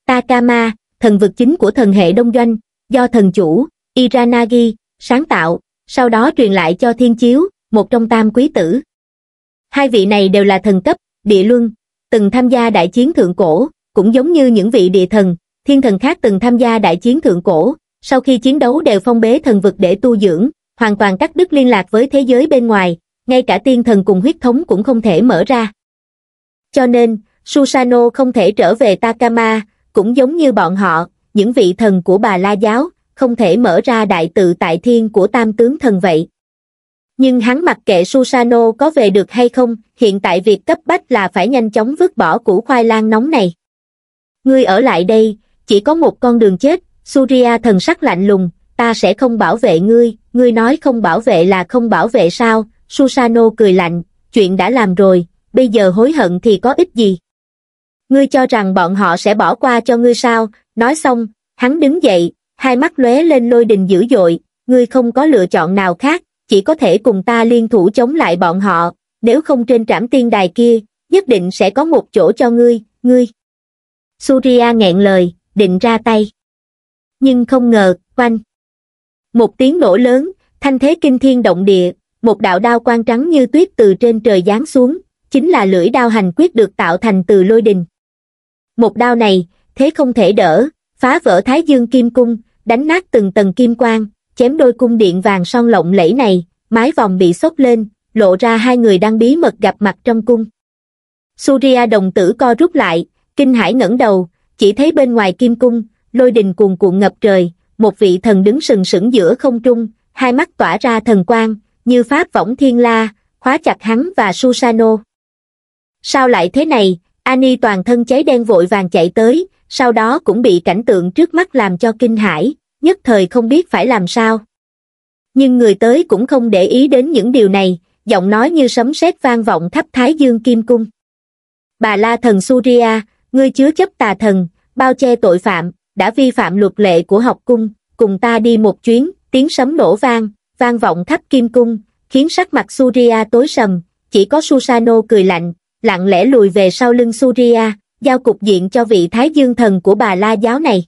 [SPEAKER 1] Takama, thần vực chính của thần hệ đông doanh, do thần chủ, Iranagi, sáng tạo, sau đó truyền lại cho Thiên Chiếu, một trong tam quý tử. Hai vị này đều là thần cấp, địa luân, từng tham gia đại chiến thượng cổ, cũng giống như những vị địa thần, thiên thần khác từng tham gia đại chiến thượng cổ, sau khi chiến đấu đều phong bế thần vực để tu dưỡng, hoàn toàn cắt đứt liên lạc với thế giới bên ngoài, ngay cả tiên thần cùng huyết thống cũng không thể mở ra. Cho nên, Susano không thể trở về Takama, cũng giống như bọn họ, những vị thần của bà La Giáo, không thể mở ra đại tự tại thiên của tam tướng thần vậy. Nhưng hắn mặc kệ Susano có về được hay không, hiện tại việc cấp bách là phải nhanh chóng vứt bỏ củ khoai lang nóng này. Ngươi ở lại đây, chỉ có một con đường chết, Surya thần sắc lạnh lùng, ta sẽ không bảo vệ ngươi, ngươi nói không bảo vệ là không bảo vệ sao, Susano cười lạnh, chuyện đã làm rồi, bây giờ hối hận thì có ích gì. Ngươi cho rằng bọn họ sẽ bỏ qua cho ngươi sao, nói xong, hắn đứng dậy, hai mắt lóe lên lôi đình dữ dội, ngươi không có lựa chọn nào khác, chỉ có thể cùng ta liên thủ chống lại bọn họ, nếu không trên trảm tiên đài kia, nhất định sẽ có một chỗ cho ngươi, ngươi. Surya nghẹn lời, định ra tay nhưng không ngờ, quanh. Một tiếng nổ lớn, thanh thế kinh thiên động địa, một đạo đao quang trắng như tuyết từ trên trời giáng xuống, chính là lưỡi đao hành quyết được tạo thành từ lôi đình. Một đao này, thế không thể đỡ, phá vỡ thái dương kim cung, đánh nát từng tầng kim quang, chém đôi cung điện vàng son lộng lẫy này, mái vòng bị sốt lên, lộ ra hai người đang bí mật gặp mặt trong cung. Surya đồng tử co rút lại, kinh hãi ngẩng đầu, chỉ thấy bên ngoài kim cung, lôi đình cuồn cuộn ngập trời, một vị thần đứng sừng sững giữa không trung, hai mắt tỏa ra thần quang, như pháp võng thiên la, khóa chặt hắn và Susano. Sao lại thế này, Ani toàn thân cháy đen vội vàng chạy tới, sau đó cũng bị cảnh tượng trước mắt làm cho kinh hãi, nhất thời không biết phải làm sao. Nhưng người tới cũng không để ý đến những điều này, giọng nói như sấm sét vang vọng khắp Thái Dương Kim Cung. Bà La Thần Surya, ngươi chứa chấp tà thần, bao che tội phạm, đã vi phạm luật lệ của học cung, cùng ta đi một chuyến, tiếng sấm nổ vang, vang vọng khắp kim cung, khiến sắc mặt Surya tối sầm, chỉ có Susano cười lạnh, lặng lẽ lùi về sau lưng Surya, giao cục diện cho vị Thái Dương thần của bà La giáo này.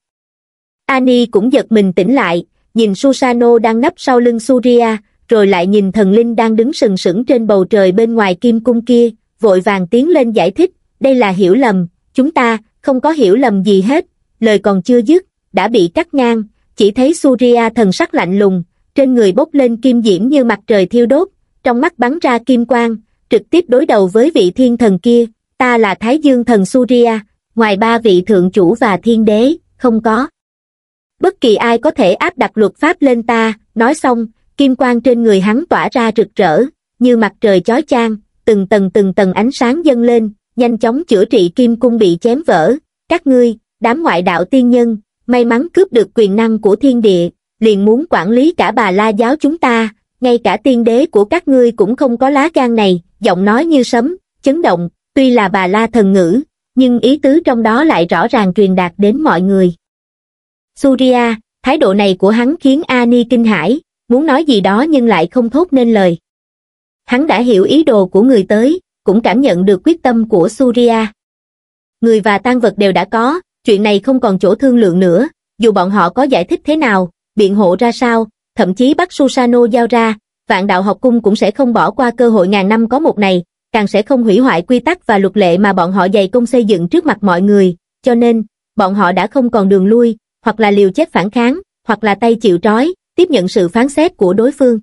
[SPEAKER 1] Ani cũng giật mình tỉnh lại, nhìn Susano đang nấp sau lưng Surya, rồi lại nhìn thần linh đang đứng sừng sững trên bầu trời bên ngoài kim cung kia, vội vàng tiến lên giải thích, đây là hiểu lầm, chúng ta không có hiểu lầm gì hết, lời còn chưa dứt, đã bị cắt ngang, chỉ thấy Surya thần sắc lạnh lùng, trên người bốc lên kim diễm như mặt trời thiêu đốt, trong mắt bắn ra kim quang, trực tiếp đối đầu với vị thiên thần kia, ta là Thái Dương thần Surya, ngoài ba vị thượng chủ và thiên đế, không có. Bất kỳ ai có thể áp đặt luật pháp lên ta, nói xong, kim quang trên người hắn tỏa ra rực rỡ, như mặt trời chói chang, từng tầng từng tầng ánh sáng dâng lên, nhanh chóng chữa trị kim cung bị chém vỡ, các ngươi, đám ngoại đạo tiên nhân, may mắn cướp được quyền năng của thiên địa, liền muốn quản lý cả bà la giáo chúng ta, ngay cả tiên đế của các ngươi cũng không có lá gan này, giọng nói như sấm, chấn động, tuy là bà la thần ngữ, nhưng ý tứ trong đó lại rõ ràng truyền đạt đến mọi người. Surya, thái độ này của hắn khiến Ani kinh hãi, muốn nói gì đó nhưng lại không thốt nên lời. Hắn đã hiểu ý đồ của người tới, cũng cảm nhận được quyết tâm của Surya. Người và tan vật đều đã có, chuyện này không còn chỗ thương lượng nữa, dù bọn họ có giải thích thế nào, biện hộ ra sao, thậm chí bắt Susano giao ra, vạn đạo học cung cũng sẽ không bỏ qua cơ hội ngàn năm có một này, càng sẽ không hủy hoại quy tắc và luật lệ mà bọn họ dày công xây dựng trước mặt mọi người, cho nên, bọn họ đã không còn đường lui, hoặc là liều chết phản kháng, hoặc là tay chịu trói, tiếp nhận sự phán xét của đối phương.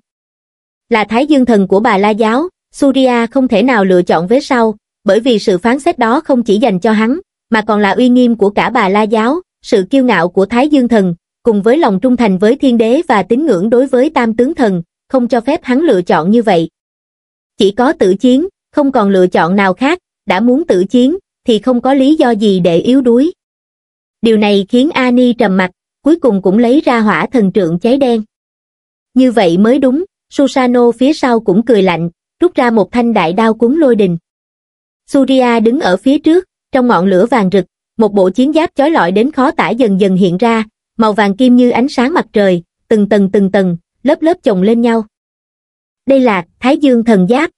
[SPEAKER 1] Là Thái Dương Thần của bà La Giáo, Surya không thể nào lựa chọn vế sau, bởi vì sự phán xét đó không chỉ dành cho hắn, mà còn là uy nghiêm của cả bà La Giáo, sự kiêu ngạo của Thái Dương Thần, cùng với lòng trung thành với Thiên Đế và tín ngưỡng đối với Tam Tướng Thần, không cho phép hắn lựa chọn như vậy. Chỉ có tự chiến, không còn lựa chọn nào khác, đã muốn tự chiến, thì không có lý do gì để yếu đuối. Điều này khiến Ani trầm mặt, cuối cùng cũng lấy ra hỏa thần trượng cháy đen. Như vậy mới đúng, Susano phía sau cũng cười lạnh, rút ra một thanh đại đao cuốn lôi đình. Surya đứng ở phía trước, trong ngọn lửa vàng rực, một bộ chiến giáp chói lọi đến khó tả dần dần hiện ra, màu vàng kim như ánh sáng mặt trời, từng tầng từng tầng, lớp lớp chồng lên nhau. Đây là Thái Dương thần giáp.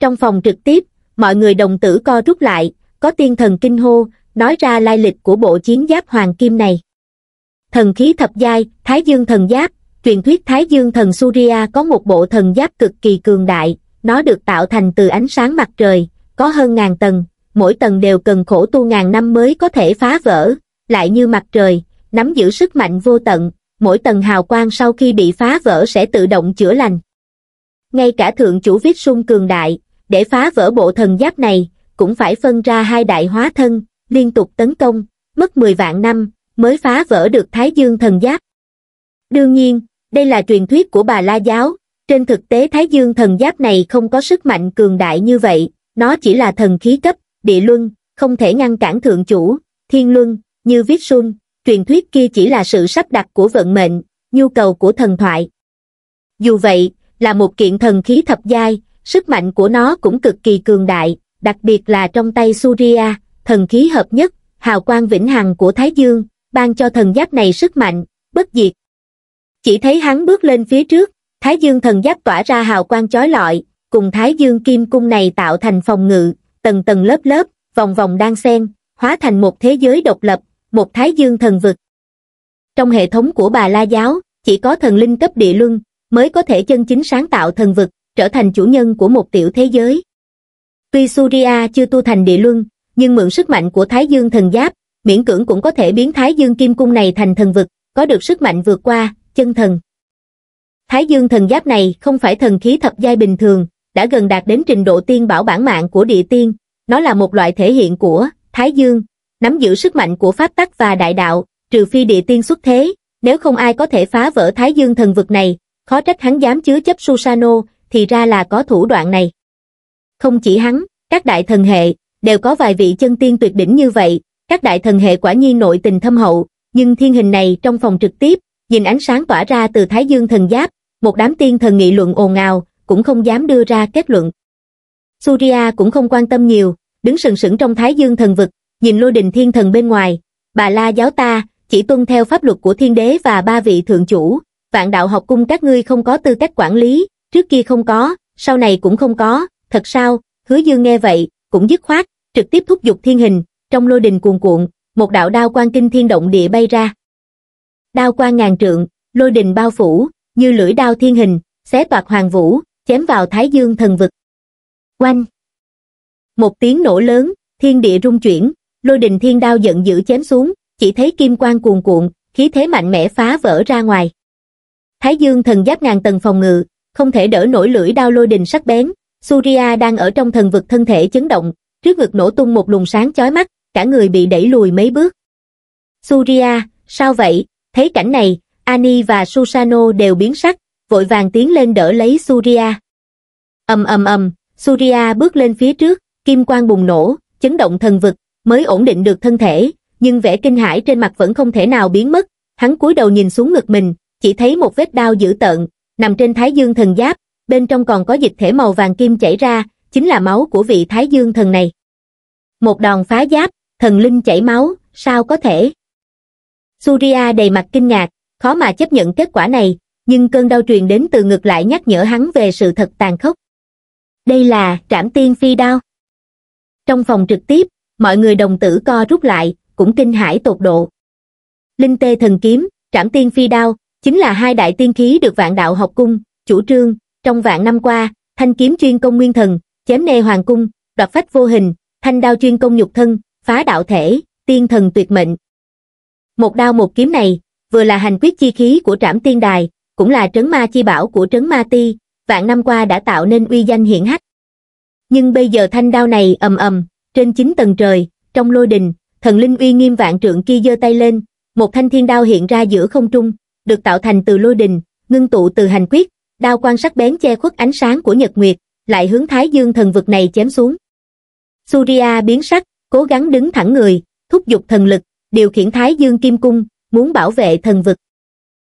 [SPEAKER 1] Trong phòng trực tiếp, mọi người đồng tử co rút lại, có tiên thần kinh hô, nói ra lai lịch của bộ chiến giáp hoàng kim này. Thần khí thập giai, Thái Dương thần giáp, truyền thuyết Thái Dương thần Surya có một bộ thần giáp cực kỳ cường đại, nó được tạo thành từ ánh sáng mặt trời, có hơn ngàn tầng, mỗi tầng đều cần khổ tu ngàn năm mới có thể phá vỡ, lại như mặt trời, nắm giữ sức mạnh vô tận, mỗi tầng hào quang sau khi bị phá vỡ sẽ tự động chữa lành. Ngay cả thượng chủ viết sung cường đại, để phá vỡ bộ thần giáp này, cũng phải phân ra hai đại hóa thân, liên tục tấn công, mất 10 vạn năm, mới phá vỡ được Thái Dương thần giáp. Đương nhiên, đây là truyền thuyết của bà La Giáo, trên thực tế Thái Dương thần giáp này không có sức mạnh cường đại như vậy, nó chỉ là thần khí cấp địa luân, không thể ngăn cản thượng chủ, thiên luân, như viết xuân, truyền thuyết kia chỉ là sự sắp đặt của vận mệnh, nhu cầu của thần thoại. Dù vậy, là một kiện thần khí thập giai, sức mạnh của nó cũng cực kỳ cường đại, đặc biệt là trong tay Surya, thần khí hợp nhất, hào quang vĩnh hằng của Thái Dương, ban cho thần giáp này sức mạnh, bất diệt. Chỉ thấy hắn bước lên phía trước, Thái Dương thần giáp tỏa ra hào quang chói lọi, cùng Thái Dương kim cung này tạo thành phòng ngự, tầng tầng lớp lớp, vòng vòng đan xen, hóa thành một thế giới độc lập, một thái dương thần vực. Trong hệ thống của bà La Giáo, chỉ có thần linh cấp địa luân mới có thể chân chính sáng tạo thần vực, trở thành chủ nhân của một tiểu thế giới. Tuy Surya chưa tu thành địa luân, nhưng mượn sức mạnh của Thái Dương thần giáp, miễn cưỡng cũng có thể biến Thái Dương kim cung này thành thần vực, có được sức mạnh vượt qua, chân thần. Thái Dương thần giáp này không phải thần khí thập giai bình thường, đã gần đạt đến trình độ tiên bảo bản mạng của địa tiên, nó là một loại thể hiện của Thái Dương, nắm giữ sức mạnh của pháp tắc và đại đạo, trừ phi địa tiên xuất thế, nếu không ai có thể phá vỡ Thái Dương thần vực này, khó trách hắn dám chứa chấp Susano, thì ra là có thủ đoạn này. Không chỉ hắn, các đại thần hệ, đều có vài vị chân tiên tuyệt đỉnh như vậy, các đại thần hệ quả nhiên nội tình thâm hậu, nhưng thiên hình này trong phòng trực tiếp, nhìn ánh sáng tỏa ra từ Thái Dương thần giáp, một đám tiên thần nghị luận ồn ào, cũng không dám đưa ra kết luận. Surya cũng không quan tâm nhiều, đứng sừng sững trong thái dương thần vực, nhìn lôi đình thiên thần bên ngoài, bà la giáo ta, chỉ tuân theo pháp luật của thiên đế và ba vị thượng chủ, vạn đạo học cung các ngươi không có tư cách quản lý, trước kia không có, sau này cũng không có, thật sao, hứa dương nghe vậy, cũng dứt khoát, trực tiếp thúc giục thiên hình, trong lôi đình cuồn cuộn, một đạo đao Quan kinh thiên động địa bay ra. Đao Quan ngàn trượng, lôi đình bao phủ, như lưỡi đao thiên hình, xé toạc hoàng vũ, chém vào thái dương thần vực. Oanh! Một tiếng nổ lớn, thiên địa rung chuyển, lôi đình thiên đao giận dữ chém xuống, chỉ thấy kim quang cuồn cuộn, khí thế mạnh mẽ phá vỡ ra ngoài. Thái dương thần giáp ngàn tầng phòng ngự, không thể đỡ nổi lưỡi đao lôi đình sắc bén, Surya đang ở trong thần vực thân thể chấn động, trước ngực nổ tung một luồng sáng chói mắt, cả người bị đẩy lùi mấy bước. Surya, sao vậy? Thấy cảnh này, Ani và Susano đều biến sắc, vội vàng tiến lên đỡ lấy Surya. ầm ầm ầm, Surya bước lên phía trước, kim quang bùng nổ, chấn động thần vực, mới ổn định được thân thể, nhưng vẻ kinh hãi trên mặt vẫn không thể nào biến mất. Hắn cúi đầu nhìn xuống ngực mình, chỉ thấy một vết đao dữ tợn, nằm trên Thái Dương thần giáp, bên trong còn có dịch thể màu vàng kim chảy ra, chính là máu của vị Thái Dương thần này. Một đòn phá giáp, thần linh chảy máu, sao có thể? Surya đầy mặt kinh ngạc, khó mà chấp nhận kết quả này, nhưng cơn đau truyền đến từ ngực lại nhắc nhở hắn về sự thật tàn khốc đây là trảm tiên phi đao trong phòng trực tiếp mọi người đồng tử co rút lại cũng kinh hãi tột độ linh tê thần kiếm trảm tiên phi đao chính là hai đại tiên khí được vạn đạo học cung chủ trương trong vạn năm qua thanh kiếm chuyên công nguyên thần chém nê hoàng cung đoạt phách vô hình thanh đao chuyên công nhục thân phá đạo thể tiên thần tuyệt mệnh một đao một kiếm này vừa là hành quyết chi khí của trảm tiên đài cũng là trấn ma chi bảo của trấn ma ti, vạn năm qua đã tạo nên uy danh hiển hách. Nhưng bây giờ thanh đao này ầm ầm, trên chín tầng trời, trong lôi đình, thần linh uy nghiêm vạn trượng kia giơ tay lên, một thanh thiên đao hiện ra giữa không trung, được tạo thành từ lôi đình, ngưng tụ từ hành quyết, đao quan sắc bén che khuất ánh sáng của nhật nguyệt, lại hướng Thái Dương thần vực này chém xuống. Surya biến sắc, cố gắng đứng thẳng người, thúc giục thần lực, điều khiển Thái Dương Kim Cung, muốn bảo vệ thần vực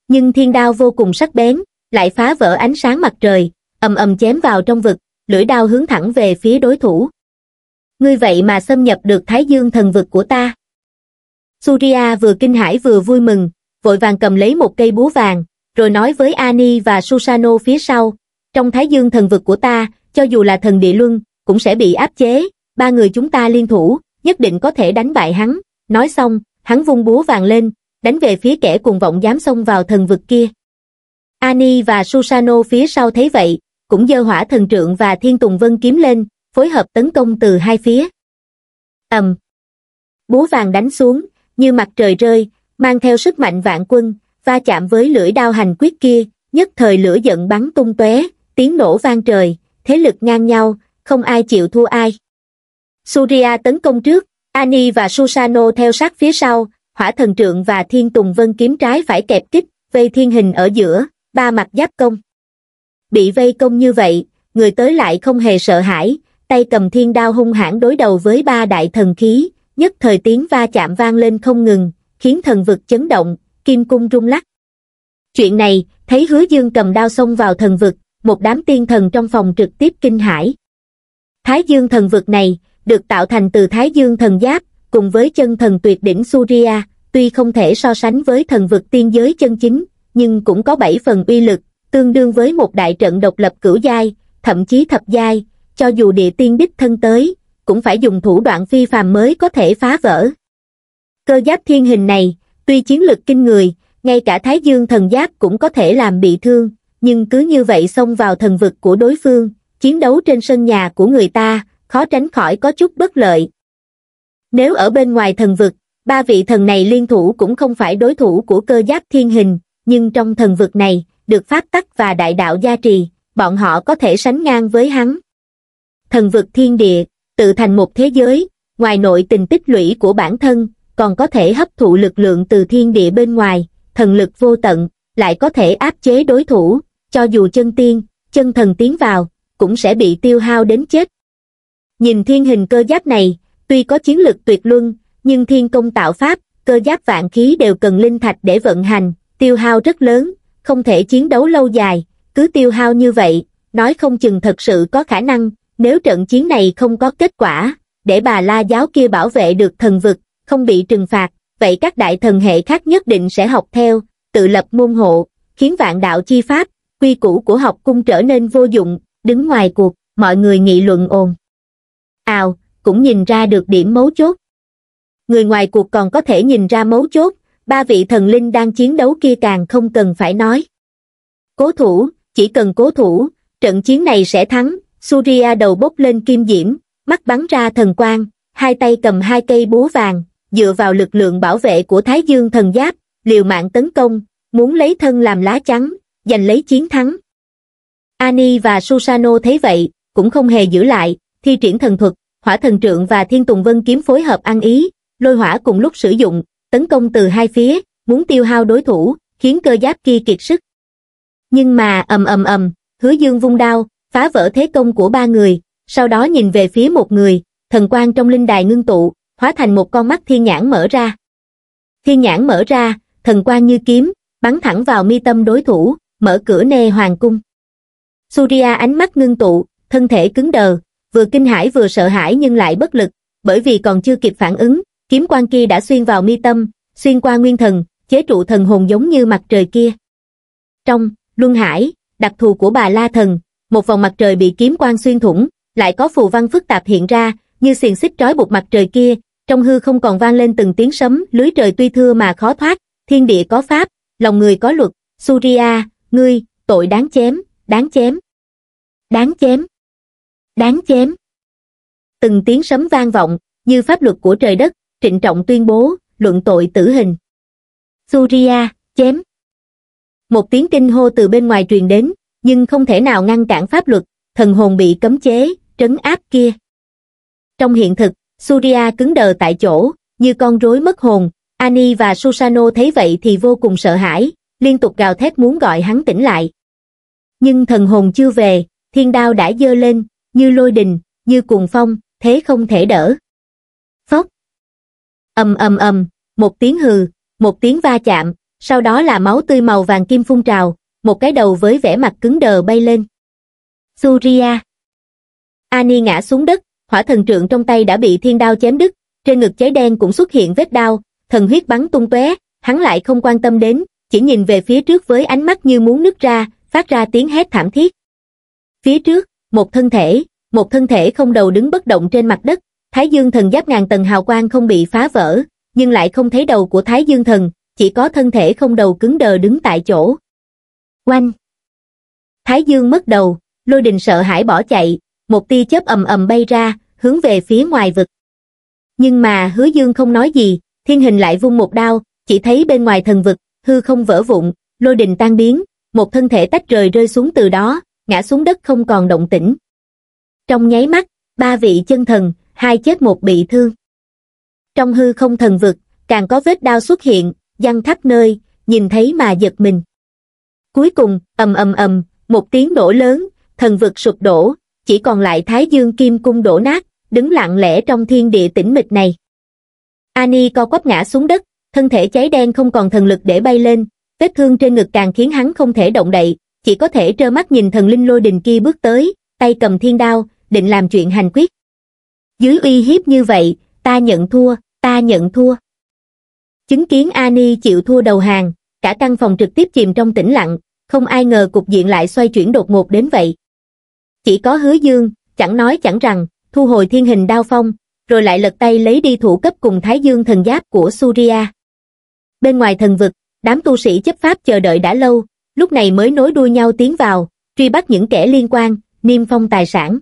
[SPEAKER 1] nhưng thiên đao vô cùng sắc bén lại phá vỡ ánh sáng mặt trời ầm ầm chém vào trong vực lưỡi đao hướng thẳng về phía đối thủ ngươi vậy mà xâm nhập được thái dương thần vực của ta surya vừa kinh hãi vừa vui mừng vội vàng cầm lấy một cây búa vàng rồi nói với ani và susano phía sau trong thái dương thần vực của ta cho dù là thần địa luân cũng sẽ bị áp chế ba người chúng ta liên thủ nhất định có thể đánh bại hắn nói xong hắn vung búa vàng lên đánh về phía kẻ cuồng vọng dám xông vào thần vực kia. Ani và Susano phía sau thấy vậy, cũng dơ hỏa thần trượng và thiên tùng vân kiếm lên, phối hợp tấn công từ hai phía. ầm, Búa vàng đánh xuống, như mặt trời rơi, mang theo sức mạnh vạn quân, va chạm với lưỡi đao hành quyết kia, nhất thời lửa giận bắn tung tóe, tiếng nổ vang trời, thế lực ngang nhau, không ai chịu thua ai. Surya tấn công trước, Ani và Susano theo sát phía sau, hỏa thần trượng và thiên tùng vân kiếm trái phải kẹp kích, vây thiên hình ở giữa, ba mặt giáp công. Bị vây công như vậy, người tới lại không hề sợ hãi, tay cầm thiên đao hung hãn đối đầu với ba đại thần khí, nhất thời tiếng va chạm vang lên không ngừng, khiến thần vực chấn động, kim cung rung lắc. Chuyện này, thấy hứa dương cầm đao xông vào thần vực, một đám tiên thần trong phòng trực tiếp kinh hãi. Thái dương thần vực này, được tạo thành từ thái dương thần giáp, cùng với chân thần tuyệt đỉnh Surya, tuy không thể so sánh với thần vực tiên giới chân chính, nhưng cũng có bảy phần uy lực, tương đương với một đại trận độc lập cửu giai, thậm chí thập giai, cho dù địa tiên đích thân tới, cũng phải dùng thủ đoạn phi phàm mới có thể phá vỡ. Cơ giáp thiên hình này, tuy chiến lực kinh người, ngay cả Thái Dương thần giáp cũng có thể làm bị thương, nhưng cứ như vậy xông vào thần vực của đối phương, chiến đấu trên sân nhà của người ta, khó tránh khỏi có chút bất lợi, nếu ở bên ngoài thần vực, ba vị thần này liên thủ cũng không phải đối thủ của cơ giáp thiên hình, nhưng trong thần vực này, được pháp tắc và đại đạo gia trì, bọn họ có thể sánh ngang với hắn. Thần vực thiên địa, tự thành một thế giới, ngoài nội tình tích lũy của bản thân, còn có thể hấp thụ lực lượng từ thiên địa bên ngoài, thần lực vô tận, lại có thể áp chế đối thủ, cho dù chân tiên, chân thần tiến vào, cũng sẽ bị tiêu hao đến chết. Nhìn thiên hình cơ giáp này, tuy có chiến lược tuyệt luân nhưng thiên công tạo pháp cơ giáp vạn khí đều cần linh thạch để vận hành tiêu hao rất lớn không thể chiến đấu lâu dài cứ tiêu hao như vậy nói không chừng thật sự có khả năng nếu trận chiến này không có kết quả để bà la giáo kia bảo vệ được thần vực không bị trừng phạt vậy các đại thần hệ khác nhất định sẽ học theo tự lập môn hộ khiến vạn đạo chi pháp quy củ của học cung trở nên vô dụng đứng ngoài cuộc mọi người nghị luận ồn ào cũng nhìn ra được điểm mấu chốt. Người ngoài cuộc còn có thể nhìn ra mấu chốt, ba vị thần linh đang chiến đấu kia càng không cần phải nói. Cố thủ, chỉ cần cố thủ, trận chiến này sẽ thắng, Surya đầu bốc lên kim diễm, mắt bắn ra thần quang, hai tay cầm hai cây búa vàng, dựa vào lực lượng bảo vệ của Thái Dương thần giáp, liều mạng tấn công, muốn lấy thân làm lá chắn, giành lấy chiến thắng. Ani và Susano thấy vậy, cũng không hề giữ lại, thi triển thần thuật, hỏa thần trượng và thiên tùng vân kiếm phối hợp ăn ý, lôi hỏa cùng lúc sử dụng, tấn công từ hai phía, muốn tiêu hao đối thủ, khiến cơ giáp kia kiệt sức. Nhưng mà ầm ầm ầm, hứa dương vung đao, phá vỡ thế công của ba người, sau đó nhìn về phía một người, thần quang trong linh đài ngưng tụ, hóa thành một con mắt thiên nhãn mở ra. Thiên nhãn mở ra, thần quang như kiếm, bắn thẳng vào mi tâm đối thủ, mở cửa nê hoàng cung. Surya ánh mắt ngưng tụ, thân thể cứng đờ, vừa kinh hãi vừa sợ hãi nhưng lại bất lực, bởi vì còn chưa kịp phản ứng, kiếm quan kia đã xuyên vào mi tâm, xuyên qua nguyên thần, chế trụ thần hồn giống như mặt trời kia. Trong, Luân Hải, đặc thù của bà La Thần, một vòng mặt trời bị kiếm quan xuyên thủng, lại có phù văn phức tạp hiện ra, như xiềng xích trói buộc mặt trời kia, trong hư không còn vang lên từng tiếng sấm, lưới trời tuy thưa mà khó thoát, thiên địa có pháp, lòng người có luật, Surya, ngươi, tội đáng chém, đáng chém, đáng chém đáng chém. Từng tiếng sấm vang vọng, như pháp luật của trời đất, trịnh trọng tuyên bố, luận tội tử hình. Surya, chém. Một tiếng kinh hô từ bên ngoài truyền đến, nhưng không thể nào ngăn cản pháp luật, thần hồn bị cấm chế, trấn áp kia. Trong hiện thực, Surya cứng đờ tại chỗ, như con rối mất hồn, Ani và Susano thấy vậy thì vô cùng sợ hãi, liên tục gào thét muốn gọi hắn tỉnh lại. Nhưng thần hồn chưa về, thiên đao đã dơ lên, như lôi đình, như cuồng phong, thế không thể đỡ. Phóc. ầm ầm ầm, một tiếng hừ, một tiếng va chạm, sau đó là máu tươi màu vàng kim phun trào, một cái đầu với vẻ mặt cứng đờ bay lên. Suria, Ani ngã xuống đất, hỏa thần trượng trong tay đã bị thiên đao chém đứt, trên ngực cháy đen cũng xuất hiện vết đao, thần huyết bắn tung tóe, hắn lại không quan tâm đến, chỉ nhìn về phía trước với ánh mắt như muốn nứt ra, phát ra tiếng hét thảm thiết. Phía trước một thân thể, một thân thể không đầu đứng bất động trên mặt đất, Thái Dương thần giáp ngàn tầng hào quang không bị phá vỡ, nhưng lại không thấy đầu của Thái Dương thần, chỉ có thân thể không đầu cứng đờ đứng tại chỗ. Oanh! Thái Dương mất đầu, lôi đình sợ hãi bỏ chạy, một tia chớp ầm ầm bay ra, hướng về phía ngoài vực. Nhưng mà hứa dương không nói gì, thiên hình lại vung một đao, chỉ thấy bên ngoài thần vực, hư không vỡ vụn, lôi đình tan biến, một thân thể tách rời rơi xuống từ đó, ngã xuống đất không còn động tĩnh. Trong nháy mắt, ba vị chân thần, hai chết một bị thương. Trong hư không thần vực, càng có vết đau xuất hiện, văng khắp nơi, nhìn thấy mà giật mình. Cuối cùng, ầm ầm ầm, một tiếng nổ lớn, thần vực sụp đổ, chỉ còn lại Thái Dương Kim Cung đổ nát, đứng lặng lẽ trong thiên địa tĩnh mịch này. Ani co quắp ngã xuống đất, thân thể cháy đen không còn thần lực để bay lên, vết thương trên ngực càng khiến hắn không thể động đậy, chỉ có thể trơ mắt nhìn thần linh lôi đình kia bước tới, tay cầm thiên đao, định làm chuyện hành quyết. Dưới uy hiếp như vậy, ta nhận thua, ta nhận thua. Chứng kiến Ani chịu thua đầu hàng, cả căn phòng trực tiếp chìm trong tĩnh lặng, không ai ngờ cục diện lại xoay chuyển đột ngột đến vậy. Chỉ có hứa dương, chẳng nói chẳng rằng, thu hồi thiên hình đao phong, rồi lại lật tay lấy đi thủ cấp cùng thái dương thần giáp của Surya. Bên ngoài thần vực, đám tu sĩ chấp pháp chờ đợi đã lâu, lúc này mới nối đuôi nhau tiến vào truy bắt những kẻ liên quan niêm phong tài sản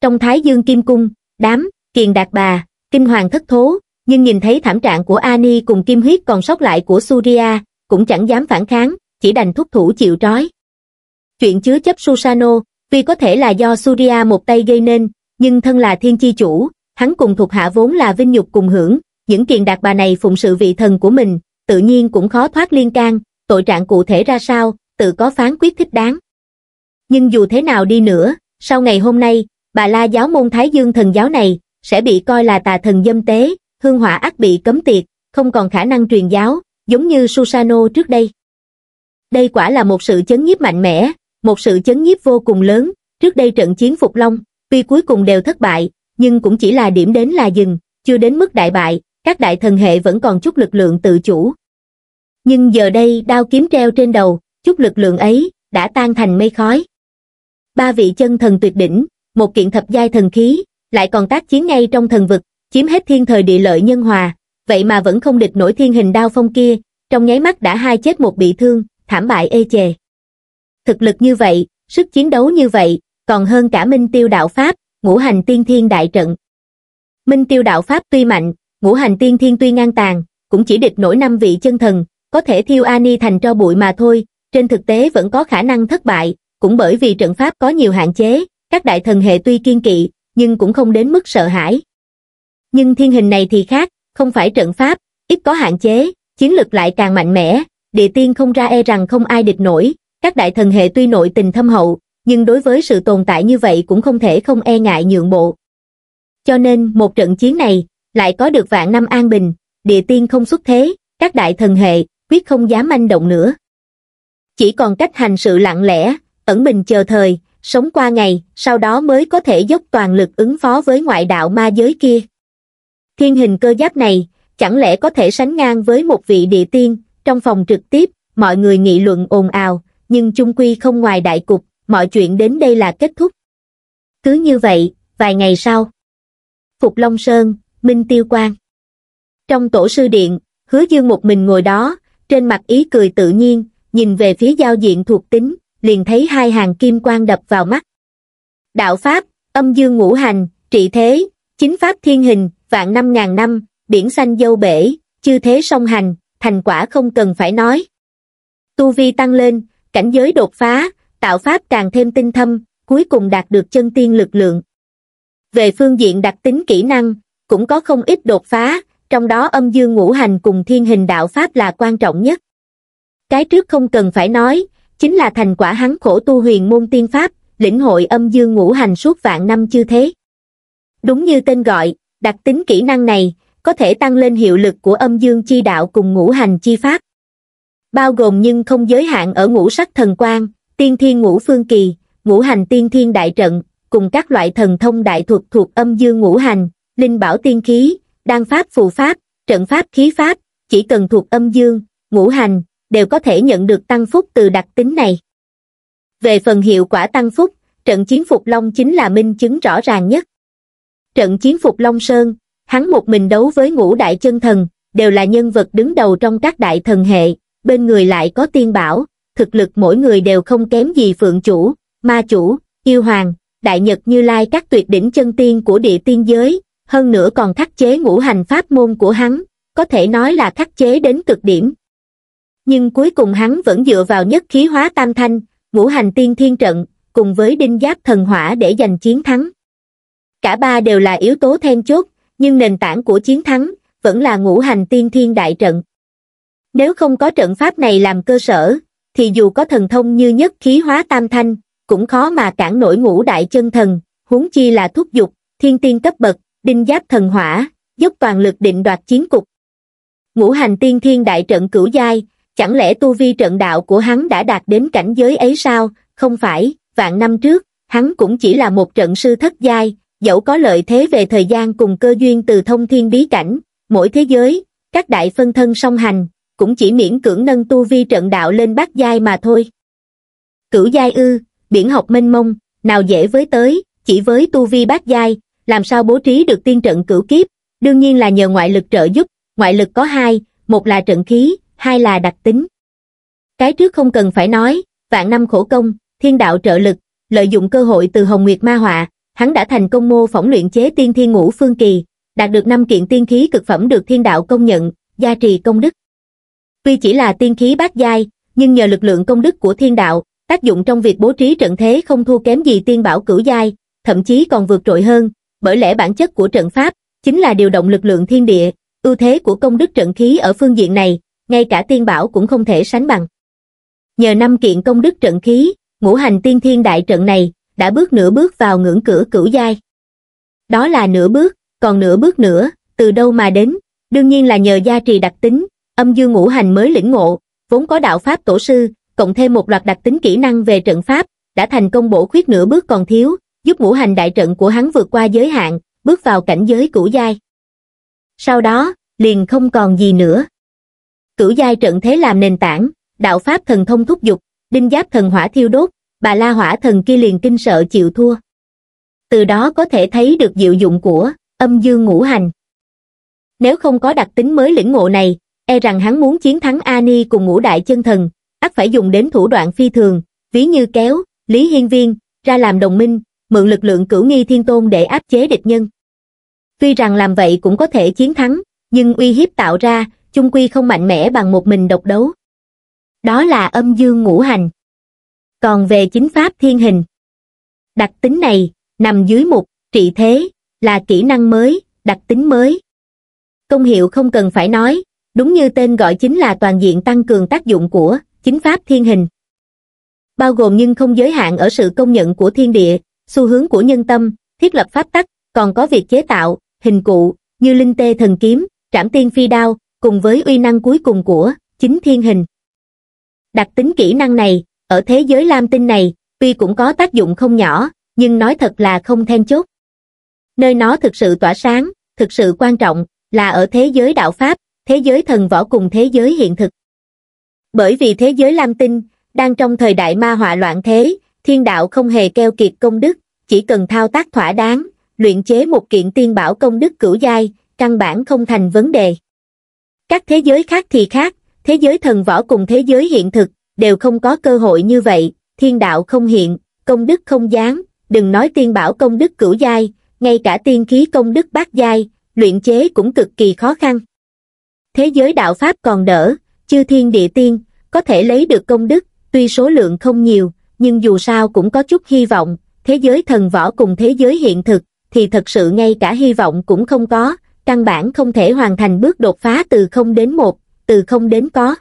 [SPEAKER 1] trong thái dương kim cung đám kiền đạt bà kinh hoàng thất thố nhưng nhìn thấy thảm trạng của ani cùng kim huyết còn sót lại của surya cũng chẳng dám phản kháng chỉ đành thúc thủ chịu trói chuyện chứa chấp susano tuy có thể là do surya một tay gây nên nhưng thân là thiên chi chủ hắn cùng thuộc hạ vốn là vinh nhục cùng hưởng những kiền đạt bà này phụng sự vị thần của mình tự nhiên cũng khó thoát liên can tội trạng cụ thể ra sao, tự có phán quyết thích đáng. Nhưng dù thế nào đi nữa, sau ngày hôm nay, bà la giáo môn Thái Dương thần giáo này sẽ bị coi là tà thần dâm tế, hương hỏa ác bị cấm tiệt, không còn khả năng truyền giáo, giống như Susano trước đây. Đây quả là một sự chấn nhiếp mạnh mẽ, một sự chấn nhiếp vô cùng lớn, trước đây trận chiến Phục Long, tuy cuối cùng đều thất bại, nhưng cũng chỉ là điểm đến là dừng, chưa đến mức đại bại, các đại thần hệ vẫn còn chút lực lượng tự chủ, nhưng giờ đây đao kiếm treo trên đầu chút lực lượng ấy đã tan thành mây khói ba vị chân thần tuyệt đỉnh một kiện thập giai thần khí lại còn tác chiến ngay trong thần vực chiếm hết thiên thời địa lợi nhân hòa vậy mà vẫn không địch nổi thiên hình đao phong kia trong nháy mắt đã hai chết một bị thương thảm bại ê chề thực lực như vậy sức chiến đấu như vậy còn hơn cả minh tiêu đạo pháp ngũ hành tiên thiên đại trận minh tiêu đạo pháp tuy mạnh ngũ hành tiên thiên tuy ngang tàn cũng chỉ địch nổi năm vị chân thần có thể thiêu Ani thành tro bụi mà thôi, trên thực tế vẫn có khả năng thất bại, cũng bởi vì trận pháp có nhiều hạn chế, các đại thần hệ tuy kiên kỵ, nhưng cũng không đến mức sợ hãi. Nhưng thiên hình này thì khác, không phải trận pháp, ít có hạn chế, chiến lực lại càng mạnh mẽ, địa tiên không ra e rằng không ai địch nổi, các đại thần hệ tuy nội tình thâm hậu, nhưng đối với sự tồn tại như vậy cũng không thể không e ngại nhượng bộ. Cho nên một trận chiến này, lại có được vạn năm an bình, địa tiên không xuất thế, các đại thần hệ, quyết không dám manh động nữa chỉ còn cách hành sự lặng lẽ ẩn mình chờ thời sống qua ngày sau đó mới có thể dốc toàn lực ứng phó với ngoại đạo ma giới kia thiên hình cơ giáp này chẳng lẽ có thể sánh ngang với một vị địa tiên trong phòng trực tiếp mọi người nghị luận ồn ào nhưng chung quy không ngoài đại cục mọi chuyện đến đây là kết thúc cứ như vậy vài ngày sau phục long sơn minh tiêu Quang trong tổ sư điện hứa dương một mình ngồi đó trên mặt ý cười tự nhiên nhìn về phía giao diện thuộc tính liền thấy hai hàng kim quang đập vào mắt đạo pháp âm dương ngũ hành trị thế chính pháp thiên hình vạn năm ngàn năm biển xanh dâu bể chư thế song hành thành quả không cần phải nói tu vi tăng lên cảnh giới đột phá tạo pháp càng thêm tinh thâm cuối cùng đạt được chân tiên lực lượng về phương diện đặc tính kỹ năng cũng có không ít đột phá trong đó âm dương ngũ hành cùng thiên hình đạo Pháp là quan trọng nhất. Cái trước không cần phải nói, chính là thành quả hắn khổ tu huyền môn tiên Pháp, lĩnh hội âm dương ngũ hành suốt vạn năm chưa thế. Đúng như tên gọi, đặc tính kỹ năng này, có thể tăng lên hiệu lực của âm dương chi đạo cùng ngũ hành chi Pháp. Bao gồm nhưng không giới hạn ở ngũ sắc thần quang, tiên thiên ngũ phương kỳ, ngũ hành tiên thiên đại trận, cùng các loại thần thông đại thuật thuộc âm dương ngũ hành, linh bảo tiên khí, đan pháp phù pháp, trận pháp khí pháp, chỉ cần thuộc âm dương, ngũ hành, đều có thể nhận được tăng phúc từ đặc tính này. Về phần hiệu quả tăng phúc, trận chiến Phục Long chính là minh chứng rõ ràng nhất. Trận chiến Phục Long Sơn, hắn một mình đấu với ngũ đại chân thần, đều là nhân vật đứng đầu trong các đại thần hệ, bên người lại có tiên bảo, thực lực mỗi người đều không kém gì phượng chủ, ma chủ, yêu hoàng, đại nhật như lai các tuyệt đỉnh chân tiên của địa tiên giới, hơn nữa còn khắc chế ngũ hành pháp môn của hắn, có thể nói là khắc chế đến cực điểm. Nhưng cuối cùng hắn vẫn dựa vào nhất khí hóa tam thanh, ngũ hành tiên thiên trận, cùng với đinh giáp thần hỏa để giành chiến thắng. Cả ba đều là yếu tố then chốt, nhưng nền tảng của chiến thắng vẫn là ngũ hành tiên thiên đại trận. Nếu không có trận pháp này làm cơ sở, thì dù có thần thông như nhất khí hóa tam thanh, cũng khó mà cản nổi ngũ đại chân thần, huống chi là thúc dục, thiên tiên cấp bậc, đinh giáp thần hỏa dốc toàn lực định đoạt chiến cục ngũ hành tiên thiên đại trận cửu giai chẳng lẽ tu vi trận đạo của hắn đã đạt đến cảnh giới ấy sao không phải vạn năm trước hắn cũng chỉ là một trận sư thất giai dẫu có lợi thế về thời gian cùng cơ duyên từ thông thiên bí cảnh mỗi thế giới các đại phân thân song hành cũng chỉ miễn cưỡng nâng tu vi trận đạo lên bát giai mà thôi cửu giai ư biển học mênh mông nào dễ với tới chỉ với tu vi bát giai làm sao bố trí được tiên trận cửu kiếp, đương nhiên là nhờ ngoại lực trợ giúp, ngoại lực có hai, một là trận khí, hai là đặc tính. Cái trước không cần phải nói, vạn năm khổ công, thiên đạo trợ lực, lợi dụng cơ hội từ Hồng Nguyệt Ma Họa, hắn đã thành công mô phỏng luyện chế tiên thiên ngũ phương kỳ, đạt được năm kiện tiên khí cực phẩm được thiên đạo công nhận, gia trì công đức. Tuy chỉ là tiên khí bát giai, nhưng nhờ lực lượng công đức của thiên đạo, tác dụng trong việc bố trí trận thế không thua kém gì tiên bảo cửu giai, thậm chí còn vượt trội hơn, bởi lẽ bản chất của trận pháp chính là điều động lực lượng thiên địa, ưu thế của công đức trận khí ở phương diện này, ngay cả tiên bảo cũng không thể sánh bằng. Nhờ năm kiện công đức trận khí, ngũ hành tiên thiên đại trận này đã bước nửa bước vào ngưỡng cửa cửu giai. Đó là nửa bước, còn nửa bước nữa, từ đâu mà đến, đương nhiên là nhờ gia trì đặc tính, âm dương ngũ hành mới lĩnh ngộ, vốn có đạo pháp tổ sư, cộng thêm một loạt đặc tính kỹ năng về trận pháp, đã thành công bổ khuyết nửa bước còn thiếu, giúp ngũ hành đại trận của hắn vượt qua giới hạn, bước vào cảnh giới cửu giai. Sau đó, liền không còn gì nữa. Cửu giai trận thế làm nền tảng, đạo pháp thần thông thúc dục, đinh giáp thần hỏa thiêu đốt, bà la hỏa thần kia liền kinh sợ chịu thua. Từ đó có thể thấy được diệu dụng của âm dương ngũ hành. Nếu không có đặc tính mới lĩnh ngộ này, e rằng hắn muốn chiến thắng Ani cùng ngũ đại chân thần, ắt phải dùng đến thủ đoạn phi thường, ví như kéo, Lý Hiên Viên, ra làm đồng minh, mượn lực lượng cửu nghi thiên tôn để áp chế địch nhân. Tuy rằng làm vậy cũng có thể chiến thắng, nhưng uy hiếp tạo ra, chung quy không mạnh mẽ bằng một mình độc đấu. Đó là âm dương ngũ hành. Còn về chính pháp thiên hình, đặc tính này nằm dưới mục trị thế, là kỹ năng mới, đặc tính mới. Công hiệu không cần phải nói, đúng như tên gọi chính là toàn diện tăng cường tác dụng của chính pháp thiên hình. Bao gồm nhưng không giới hạn ở sự công nhận của thiên địa, xu hướng của nhân tâm, thiết lập pháp tắc, còn có việc chế tạo, hình cụ, như linh tê thần kiếm, trảm tiên phi đao, cùng với uy năng cuối cùng của chính thiên hình. Đặc tính kỹ năng này, ở thế giới lam tinh này, tuy cũng có tác dụng không nhỏ, nhưng nói thật là không then chốt. Nơi nó thực sự tỏa sáng, thực sự quan trọng, là ở thế giới đạo Pháp, thế giới thần võ cùng thế giới hiện thực. Bởi vì thế giới lam tinh, đang trong thời đại ma họa loạn thế, thiên đạo không hề keo kiệt công đức, chỉ cần thao tác thỏa đáng, luyện chế một kiện tiên bảo công đức cửu giai, căn bản không thành vấn đề. Các thế giới khác thì khác, thế giới thần võ cùng thế giới hiện thực, đều không có cơ hội như vậy, thiên đạo không hiện, công đức không gián, đừng nói tiên bảo công đức cửu giai, ngay cả tiên khí công đức bát giai, luyện chế cũng cực kỳ khó khăn. Thế giới đạo Pháp còn đỡ, chư thiên địa tiên, có thể lấy được công đức, tuy số lượng không nhiều, nhưng dù sao cũng có chút hy vọng, thế giới thần võ cùng thế giới hiện thực, thì thật sự ngay cả hy vọng cũng không có, căn bản không thể hoàn thành bước đột phá từ không đến một, từ không đến có.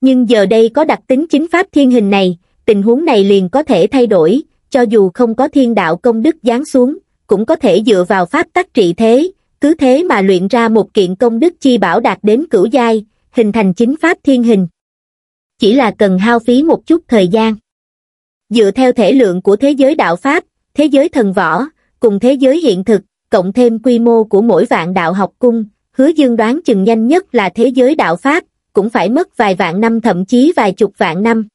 [SPEAKER 1] Nhưng giờ đây có đặc tính chính pháp thiên hình này, tình huống này liền có thể thay đổi, cho dù không có thiên đạo công đức giáng xuống, cũng có thể dựa vào pháp tắc trị thế, cứ thế mà luyện ra một kiện công đức chi bảo đạt đến cửu giai, hình thành chính pháp thiên hình. Chỉ là cần hao phí một chút thời gian dựa theo thể lượng của thế giới đạo Pháp, thế giới thần võ, cùng thế giới hiện thực, cộng thêm quy mô của mỗi vạn đạo học cung, hứa dương đoán chừng nhanh nhất là thế giới đạo Pháp, cũng phải mất vài vạn năm thậm chí vài chục vạn năm.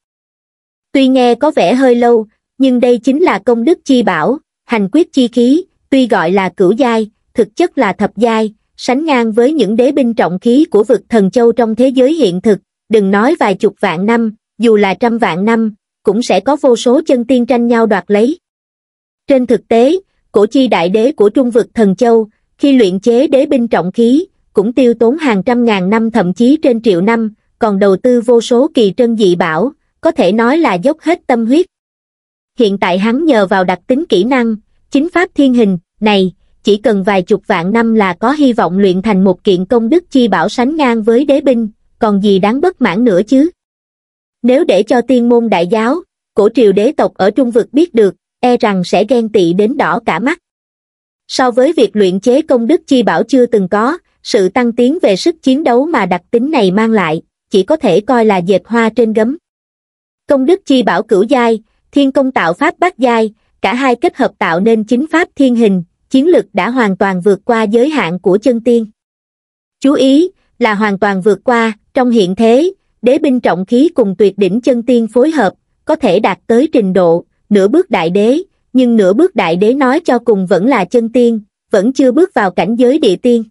[SPEAKER 1] Tuy nghe có vẻ hơi lâu, nhưng đây chính là công đức chi bảo, hành quyết chi khí, tuy gọi là cửu giai, thực chất là thập giai, sánh ngang với những đế binh trọng khí của vực thần châu trong thế giới hiện thực, đừng nói vài chục vạn năm, dù là trăm vạn năm, cũng sẽ có vô số chân tiên tranh nhau đoạt lấy. Trên thực tế, cổ chi đại đế của trung vực thần châu, khi luyện chế đế binh trọng khí, cũng tiêu tốn hàng trăm ngàn năm thậm chí trên triệu năm, còn đầu tư vô số kỳ trân dị bảo, có thể nói là dốc hết tâm huyết. Hiện tại hắn nhờ vào đặc tính kỹ năng, chính pháp thiên hình, này, chỉ cần vài chục vạn năm là có hy vọng luyện thành một kiện công đức chi bảo sánh ngang với đế binh, còn gì đáng bất mãn nữa chứ nếu để cho tiên môn đại giáo cổ triều đế tộc ở trung vực biết được e rằng sẽ ghen tị đến đỏ cả mắt so với việc luyện chế công đức chi bảo chưa từng có sự tăng tiến về sức chiến đấu mà đặc tính này mang lại chỉ có thể coi là dệt hoa trên gấm công đức chi bảo cửu giai thiên công tạo pháp bát giai cả hai kết hợp tạo nên chính pháp thiên hình chiến lực đã hoàn toàn vượt qua giới hạn của chân tiên chú ý là hoàn toàn vượt qua trong hiện thế đế binh trọng khí cùng tuyệt đỉnh chân tiên phối hợp, có thể đạt tới trình độ, nửa bước đại đế, nhưng nửa bước đại đế nói cho cùng vẫn là chân tiên, vẫn chưa bước vào cảnh giới địa tiên.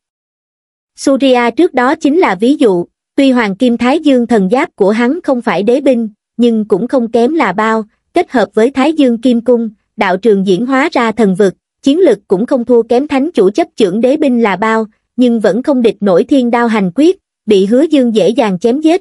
[SPEAKER 1] Surya trước đó chính là ví dụ, tuy Hoàng Kim Thái Dương thần giáp của hắn không phải đế binh, nhưng cũng không kém là bao, kết hợp với Thái Dương Kim Cung, đạo trường diễn hóa ra thần vực, chiến lực cũng không thua kém thánh chủ chấp trưởng đế binh là bao, nhưng vẫn không địch nổi thiên đao hành quyết, bị hứa dương dễ dàng chém giết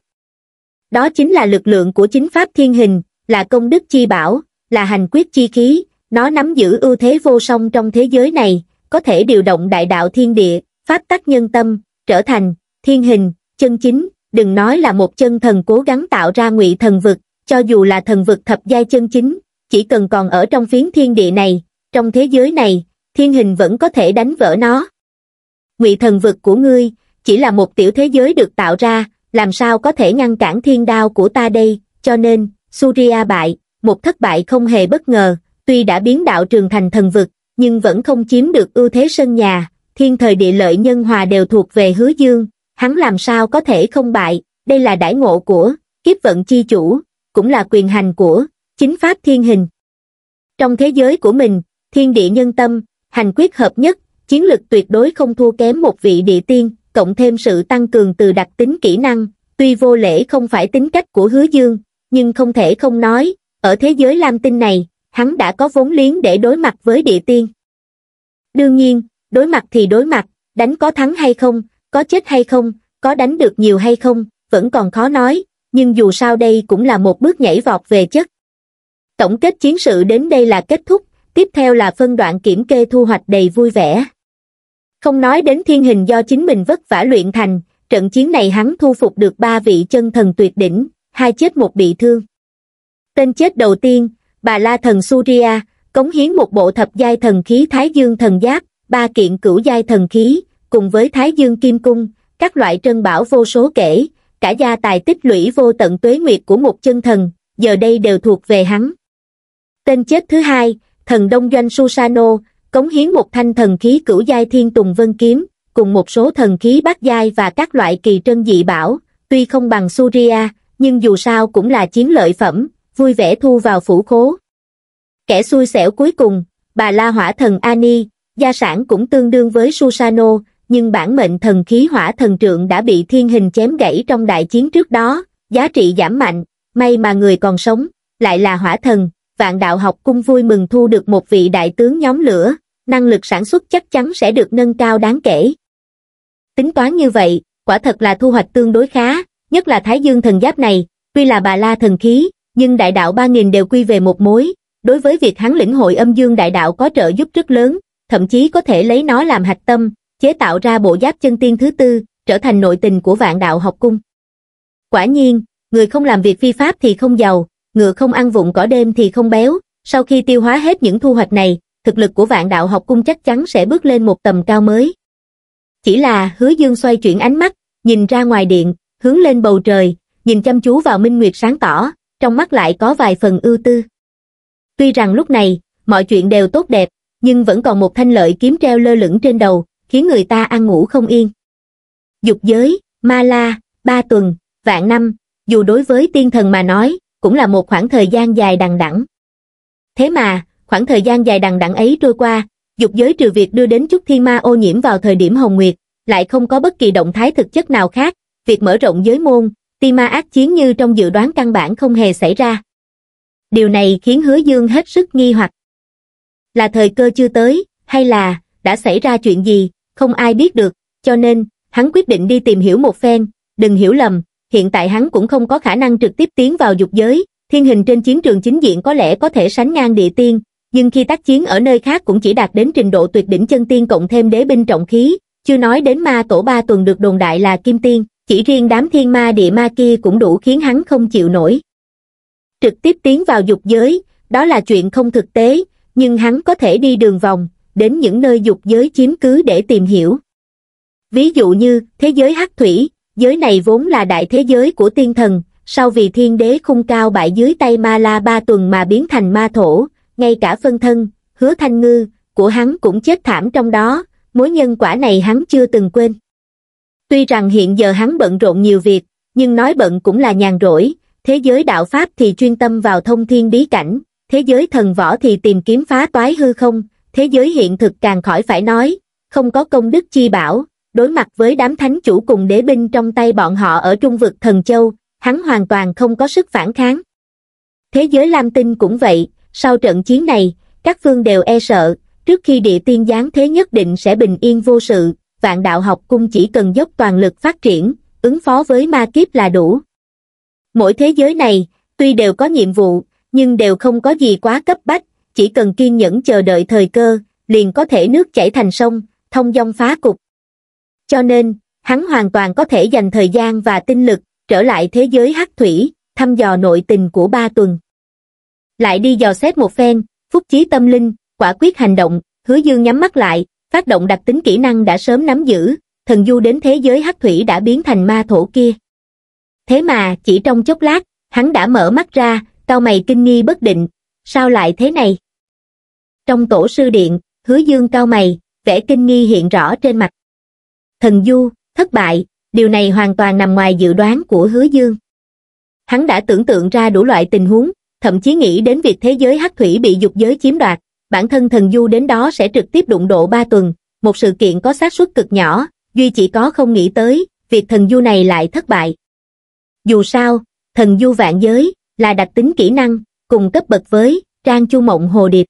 [SPEAKER 1] đó chính là lực lượng của chính pháp thiên hình, là công đức chi bảo, là hành quyết chi khí, nó nắm giữ ưu thế vô song trong thế giới này, có thể điều động đại đạo thiên địa, pháp tắc nhân tâm, trở thành thiên hình, chân chính, đừng nói là một chân thần cố gắng tạo ra ngụy thần vực, cho dù là thần vực thập giai chân chính, chỉ cần còn ở trong phiến thiên địa này, trong thế giới này, thiên hình vẫn có thể đánh vỡ nó. Ngụy thần vực của ngươi, chỉ là một tiểu thế giới được tạo ra, làm sao có thể ngăn cản thiên đao của ta đây, cho nên, Surya bại, một thất bại không hề bất ngờ, tuy đã biến đạo trường thành thần vực, nhưng vẫn không chiếm được ưu thế sân nhà, thiên thời địa lợi nhân hòa đều thuộc về hứa dương, hắn làm sao có thể không bại, đây là đại ngộ của, kiếp vận chi chủ, cũng là quyền hành của, chính pháp thiên hình. Trong thế giới của mình, thiên địa nhân tâm, hành quyết hợp nhất, chiến lực tuyệt đối không thua kém một vị địa tiên, cộng thêm sự tăng cường từ đặc tính kỹ năng, tuy vô lễ không phải tính cách của hứa dương, nhưng không thể không nói, ở thế giới lam tinh này, hắn đã có vốn liếng để đối mặt với địa tiên. Đương nhiên, đối mặt thì đối mặt, đánh có thắng hay không, có chết hay không, có đánh được nhiều hay không, vẫn còn khó nói, nhưng dù sao đây cũng là một bước nhảy vọt về chất. Tổng kết chiến sự đến đây là kết thúc, tiếp theo là phân đoạn kiểm kê thu hoạch đầy vui vẻ. Không nói đến thiên hình do chính mình vất vả luyện thành, trận chiến này hắn thu phục được ba vị chân thần tuyệt đỉnh, hai chết một bị thương. Tên chết đầu tiên, bà La Thần Surya, cống hiến một bộ thập giai thần khí Thái Dương thần giáp, ba kiện cửu giai thần khí, cùng với Thái Dương kim cung, các loại trân bảo vô số kể, cả gia tài tích lũy vô tận tuế nguyệt của một chân thần, giờ đây đều thuộc về hắn. Tên chết thứ hai, thần Đông Doanh Susano, cống hiến một thanh thần khí cửu giai thiên tùng vân kiếm, cùng một số thần khí bát giai và các loại kỳ trân dị bảo, tuy không bằng Suria, nhưng dù sao cũng là chiến lợi phẩm, vui vẻ thu vào phủ khố. Kẻ xui xẻo cuối cùng, bà La Hỏa Thần Ani, gia sản cũng tương đương với Susano, nhưng bản mệnh thần khí hỏa thần trượng đã bị thiên hình chém gãy trong đại chiến trước đó, giá trị giảm mạnh, may mà người còn sống, lại là hỏa thần, vạn đạo học cung vui mừng thu được một vị đại tướng nhóm lửa, năng lực sản xuất chắc chắn sẽ được nâng cao đáng kể. Tính toán như vậy, quả thật là thu hoạch tương đối khá, nhất là Thái Dương thần giáp này, tuy là bà la thần khí, nhưng đại đạo 3.000 đều quy về một mối, đối với việc hắn lĩnh hội âm dương đại đạo có trợ giúp rất lớn, thậm chí có thể lấy nó làm hạch tâm, chế tạo ra bộ giáp chân tiên thứ tư, trở thành nội tình của vạn đạo học cung. Quả nhiên, người không làm việc phi pháp thì không giàu, ngựa không ăn vụng cỏ đêm thì không béo, sau khi tiêu hóa hết những thu hoạch này, thực lực của vạn đạo học cung chắc chắn sẽ bước lên một tầm cao mới. Chỉ là hứa dương xoay chuyển ánh mắt, nhìn ra ngoài điện, hướng lên bầu trời, nhìn chăm chú vào minh nguyệt sáng tỏ, trong mắt lại có vài phần ưu tư. Tuy rằng lúc này, mọi chuyện đều tốt đẹp, nhưng vẫn còn một thanh lợi kiếm treo lơ lửng trên đầu, khiến người ta ăn ngủ không yên. Dục giới, ma la, ba tuần, vạn năm, dù đối với tiên thần mà nói, cũng là một khoảng thời gian dài đằng đẵng. Thế mà, khoảng thời gian dài đằng đẵng ấy trôi qua, dục giới trừ việc đưa đến chút thiên ma ô nhiễm vào thời điểm Hồng Nguyệt, lại không có bất kỳ động thái thực chất nào khác, việc mở rộng giới môn, ti ma ác chiến như trong dự đoán căn bản không hề xảy ra. Điều này khiến hứa dương hết sức nghi hoặc. Là thời cơ chưa tới, hay là, đã xảy ra chuyện gì, không ai biết được, cho nên, hắn quyết định đi tìm hiểu một phen, đừng hiểu lầm, hiện tại hắn cũng không có khả năng trực tiếp tiến vào dục giới, thiên hình trên chiến trường chính diện có lẽ có thể sánh ngang địa tiên, nhưng khi tác chiến ở nơi khác cũng chỉ đạt đến trình độ tuyệt đỉnh chân tiên cộng thêm đế binh trọng khí, chưa nói đến ma tổ ba tuần được đồn đại là kim tiên, chỉ riêng đám thiên ma địa ma kia cũng đủ khiến hắn không chịu nổi. Trực tiếp tiến vào dục giới, đó là chuyện không thực tế, nhưng hắn có thể đi đường vòng, đến những nơi dục giới chiếm cứ để tìm hiểu. Ví dụ như thế giới hắc thủy, giới này vốn là đại thế giới của tiên thần, sau vì thiên đế khung cao bại dưới tay ma la ba tuần mà biến thành ma thổ, ngay cả phân thân, hứa thanh ngư, của hắn cũng chết thảm trong đó, mối nhân quả này hắn chưa từng quên. Tuy rằng hiện giờ hắn bận rộn nhiều việc, nhưng nói bận cũng là nhàn rỗi, thế giới đạo Pháp thì chuyên tâm vào thông thiên bí cảnh, thế giới thần võ thì tìm kiếm phá toái hư không, thế giới hiện thực càng khỏi phải nói, không có công đức chi bảo, đối mặt với đám thánh chủ cùng đế binh trong tay bọn họ ở trung vực thần châu, hắn hoàn toàn không có sức phản kháng. Thế giới Lam Tinh cũng vậy, sau trận chiến này, các phương đều e sợ, trước khi địa tiên giáng thế nhất định sẽ bình yên vô sự, vạn đạo học cung chỉ cần dốc toàn lực phát triển, ứng phó với ma kiếp là đủ. Mỗi thế giới này, tuy đều có nhiệm vụ, nhưng đều không có gì quá cấp bách, chỉ cần kiên nhẫn chờ đợi thời cơ, liền có thể nước chảy thành sông, thông dong phá cục cho nên, hắn hoàn toàn có thể dành thời gian và tinh lực trở lại thế giới hắc thủy, thăm dò nội tình của ba tuần. Lại đi dò xét một phen, phúc chí tâm linh, quả quyết hành động, hứa dương nhắm mắt lại, phát động đặc tính kỹ năng đã sớm nắm giữ, thần du đến thế giới hắc thủy đã biến thành ma thổ kia. Thế mà, chỉ trong chốc lát, hắn đã mở mắt ra, cao mày kinh nghi bất định, sao lại thế này? Trong tổ sư điện, hứa dương cao mày, vẻ kinh nghi hiện rõ trên mặt thần du, thất bại, điều này hoàn toàn nằm ngoài dự đoán của hứa dương. Hắn đã tưởng tượng ra đủ loại tình huống, thậm chí nghĩ đến việc thế giới hắc thủy bị dục giới chiếm đoạt, bản thân thần du đến đó sẽ trực tiếp đụng độ ba tuần, một sự kiện có xác suất cực nhỏ, duy chỉ có không nghĩ tới, việc thần du này lại thất bại. Dù sao, thần du vạn giới, là đặc tính kỹ năng, cùng cấp bậc với, trang chu mộng hồ điệp.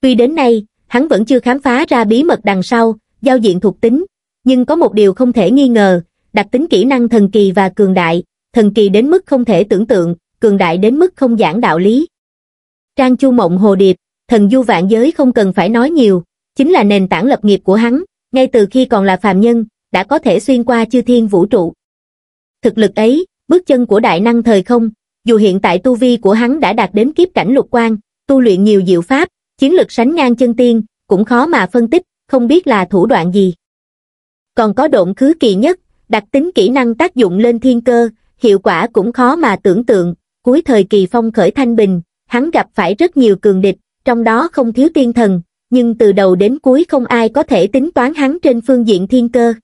[SPEAKER 1] Tuy đến nay, hắn vẫn chưa khám phá ra bí mật đằng sau, giao diện thuộc tính, nhưng có một điều không thể nghi ngờ, đặc tính kỹ năng thần kỳ và cường đại, thần kỳ đến mức không thể tưởng tượng, cường đại đến mức không giảng đạo lý. Trang Chu Mộng Hồ Điệp, thần du vạn giới không cần phải nói nhiều, chính là nền tảng lập nghiệp của hắn, ngay từ khi còn là phàm nhân, đã có thể xuyên qua chư thiên vũ trụ. Thực lực ấy, bước chân của đại năng thời không, dù hiện tại tu vi của hắn đã đạt đến kiếp cảnh lục quan, tu luyện nhiều diệu pháp, chiến lực sánh ngang chân tiên, cũng khó mà phân tích, không biết là thủ đoạn gì còn có độn khứ kỳ nhất đặc tính kỹ năng tác dụng lên thiên cơ hiệu quả cũng khó mà tưởng tượng cuối thời kỳ phong khởi thanh bình hắn gặp phải rất nhiều cường địch trong đó không thiếu tiên thần nhưng từ đầu đến cuối không ai có thể tính toán hắn trên phương diện thiên cơ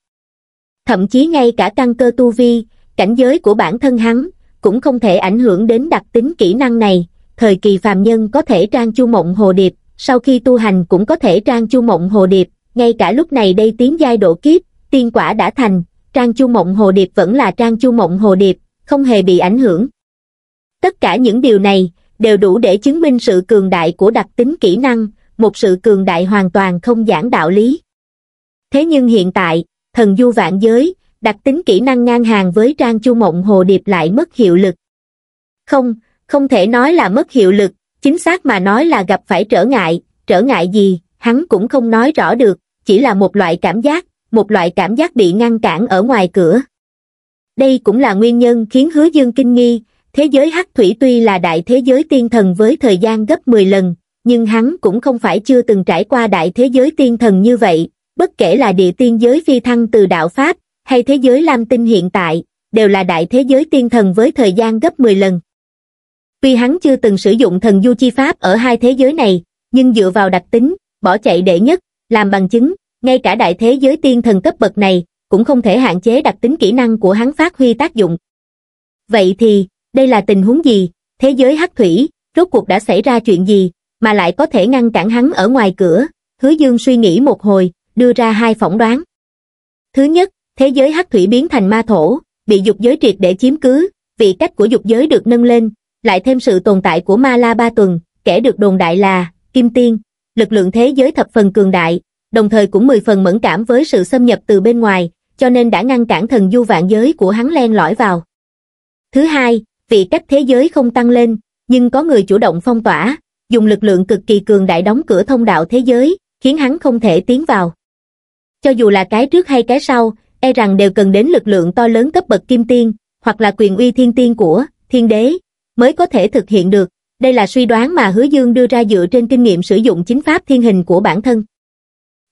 [SPEAKER 1] thậm chí ngay cả căn cơ tu vi cảnh giới của bản thân hắn cũng không thể ảnh hưởng đến đặc tính kỹ năng này thời kỳ phàm nhân có thể trang chu mộng hồ điệp sau khi tu hành cũng có thể trang chu mộng hồ điệp ngay cả lúc này đây tiến giai độ kiếp tiên quả đã thành, trang chu mộng hồ điệp vẫn là trang chu mộng hồ điệp, không hề bị ảnh hưởng. Tất cả những điều này đều đủ để chứng minh sự cường đại của đặc tính kỹ năng, một sự cường đại hoàn toàn không giảng đạo lý. Thế nhưng hiện tại, thần du vạn giới, đặc tính kỹ năng ngang hàng với trang chu mộng hồ điệp lại mất hiệu lực. Không, không thể nói là mất hiệu lực, chính xác mà nói là gặp phải trở ngại, trở ngại gì, hắn cũng không nói rõ được, chỉ là một loại cảm giác, một loại cảm giác bị ngăn cản ở ngoài cửa đây cũng là nguyên nhân khiến hứa dương kinh nghi thế giới hắc thủy tuy là đại thế giới tiên thần với thời gian gấp mười lần nhưng hắn cũng không phải chưa từng trải qua đại thế giới tiên thần như vậy bất kể là địa tiên giới phi thăng từ đạo pháp hay thế giới lam tinh hiện tại đều là đại thế giới tiên thần với thời gian gấp mười lần tuy hắn chưa từng sử dụng thần du chi pháp ở hai thế giới này nhưng dựa vào đặc tính bỏ chạy đệ nhất làm bằng chứng ngay cả đại thế giới tiên thần cấp bậc này cũng không thể hạn chế đặc tính kỹ năng của hắn phát huy tác dụng. Vậy thì, đây là tình huống gì? Thế giới hắc thủy, rốt cuộc đã xảy ra chuyện gì, mà lại có thể ngăn cản hắn ở ngoài cửa? Hứa Dương suy nghĩ một hồi, đưa ra hai phỏng đoán. Thứ nhất, thế giới hắc thủy biến thành ma thổ, bị dục giới triệt để chiếm cứ, vị cách của dục giới được nâng lên, lại thêm sự tồn tại của ma la ba tuần, kẻ được đồn đại là Kim Tiên, lực lượng thế giới thập phần cường đại, đồng thời cũng mười phần mẫn cảm với sự xâm nhập từ bên ngoài, cho nên đã ngăn cản thần du vạn giới của hắn len lỏi vào. Thứ hai, vị cách thế giới không tăng lên, nhưng có người chủ động phong tỏa, dùng lực lượng cực kỳ cường đại đóng cửa thông đạo thế giới, khiến hắn không thể tiến vào. Cho dù là cái trước hay cái sau, e rằng đều cần đến lực lượng to lớn cấp bậc kim tiên, hoặc là quyền uy thiên tiên của thiên đế, mới có thể thực hiện được. Đây là suy đoán mà Hứa Dương đưa ra dựa trên kinh nghiệm sử dụng chính pháp thiên hình của bản thân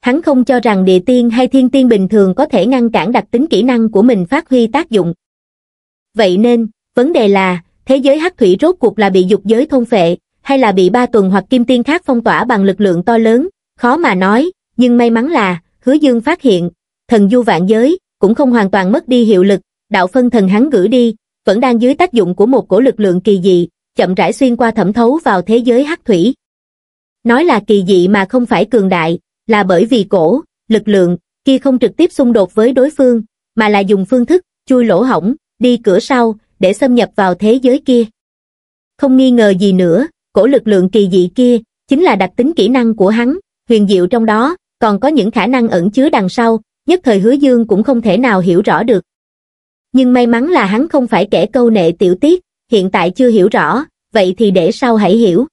[SPEAKER 1] hắn không cho rằng địa tiên hay thiên tiên bình thường có thể ngăn cản đặc tính kỹ năng của mình phát huy tác dụng. Vậy nên, vấn đề là, thế giới hắc thủy rốt cuộc là bị dục giới thôn phệ, hay là bị ba tuần hoặc kim tiên khác phong tỏa bằng lực lượng to lớn, khó mà nói, nhưng may mắn là, hứa dương phát hiện, thần du vạn giới, cũng không hoàn toàn mất đi hiệu lực, đạo phân thần hắn gửi đi, vẫn đang dưới tác dụng của một cổ lực lượng kỳ dị, chậm rãi xuyên qua thẩm thấu vào thế giới hắc thủy. Nói là kỳ dị mà không phải cường đại, là bởi vì cổ, lực lượng, kia không trực tiếp xung đột với đối phương, mà là dùng phương thức, chui lỗ hỏng, đi cửa sau, để xâm nhập vào thế giới kia. Không nghi ngờ gì nữa, cổ lực lượng kỳ dị kia, chính là đặc tính kỹ năng của hắn, huyền diệu trong đó, còn có những khả năng ẩn chứa đằng sau, nhất thời hứa dương cũng không thể nào hiểu rõ được. Nhưng may mắn là hắn không phải kẻ câu nệ tiểu tiết, hiện tại chưa hiểu rõ, vậy thì để sau hãy hiểu.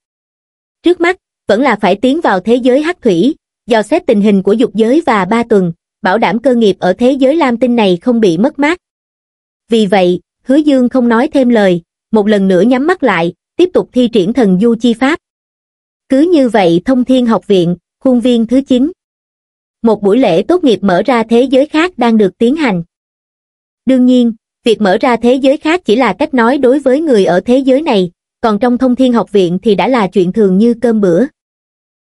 [SPEAKER 1] Trước mắt, vẫn là phải tiến vào thế giới hắc thủy, dò xét tình hình của dục giới và ba tuần, bảo đảm cơ nghiệp ở thế giới lam tinh này không bị mất mát. Vì vậy, hứa dương không nói thêm lời, một lần nữa nhắm mắt lại, tiếp tục thi triển thần du chi pháp. Cứ như vậy thông thiên học viện, khuôn viên thứ 9. Một buổi lễ tốt nghiệp mở ra thế giới khác đang được tiến hành. Đương nhiên, việc mở ra thế giới khác chỉ là cách nói đối với người ở thế giới này, còn trong thông thiên học viện thì đã là chuyện thường như cơm bữa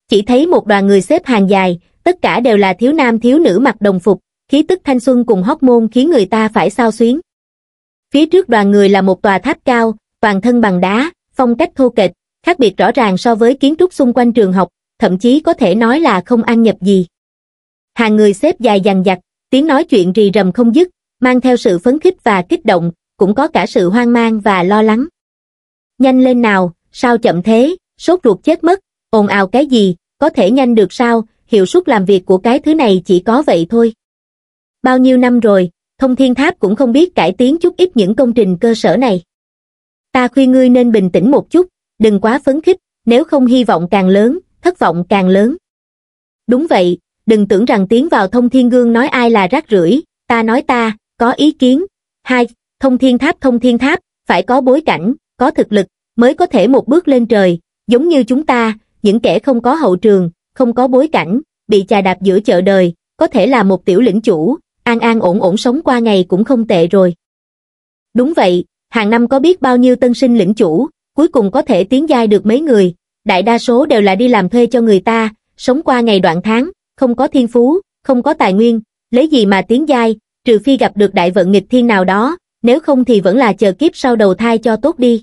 [SPEAKER 1] chỉ thấy một đoàn người xếp hàng dài, tất cả đều là thiếu nam thiếu nữ mặc đồng phục, khí tức thanh xuân cùng hóc môn khiến người ta phải sao xuyến. Phía trước đoàn người là một tòa tháp cao, toàn thân bằng đá, phong cách thô kệch, khác biệt rõ ràng so với kiến trúc xung quanh trường học, thậm chí có thể nói là không ăn nhập gì. Hàng người xếp dài dằng dặc, tiếng nói chuyện rì rầm không dứt, mang theo sự phấn khích và kích động, cũng có cả sự hoang mang và lo lắng. Nhanh lên nào, sao chậm thế, sốt ruột chết mất, ồn ào cái gì, có thể nhanh được sao, hiệu suất làm việc của cái thứ này chỉ có vậy thôi. Bao nhiêu năm rồi, thông thiên tháp cũng không biết cải tiến chút ít những công trình cơ sở này. Ta khuyên ngươi nên bình tĩnh một chút, đừng quá phấn khích, nếu không hy vọng càng lớn, thất vọng càng lớn. Đúng vậy, đừng tưởng rằng tiến vào thông thiên gương nói ai là rác rưởi, ta nói ta, có ý kiến. Hai, thông thiên tháp thông thiên tháp, phải có bối cảnh, có thực lực, mới có thể một bước lên trời, giống như chúng ta, những kẻ không có hậu trường, không có bối cảnh, bị chà đạp giữa chợ đời, có thể là một tiểu lĩnh chủ, an an ổn ổn sống qua ngày cũng không tệ rồi. Đúng vậy, hàng năm có biết bao nhiêu tân sinh lĩnh chủ, cuối cùng có thể tiến giai được mấy người, đại đa số đều là đi làm thuê cho người ta, sống qua ngày đoạn tháng, không có thiên phú, không có tài nguyên, lấy gì mà tiến giai, trừ phi gặp được đại vận nghịch thiên nào đó, nếu không thì vẫn là chờ kiếp sau đầu thai cho tốt đi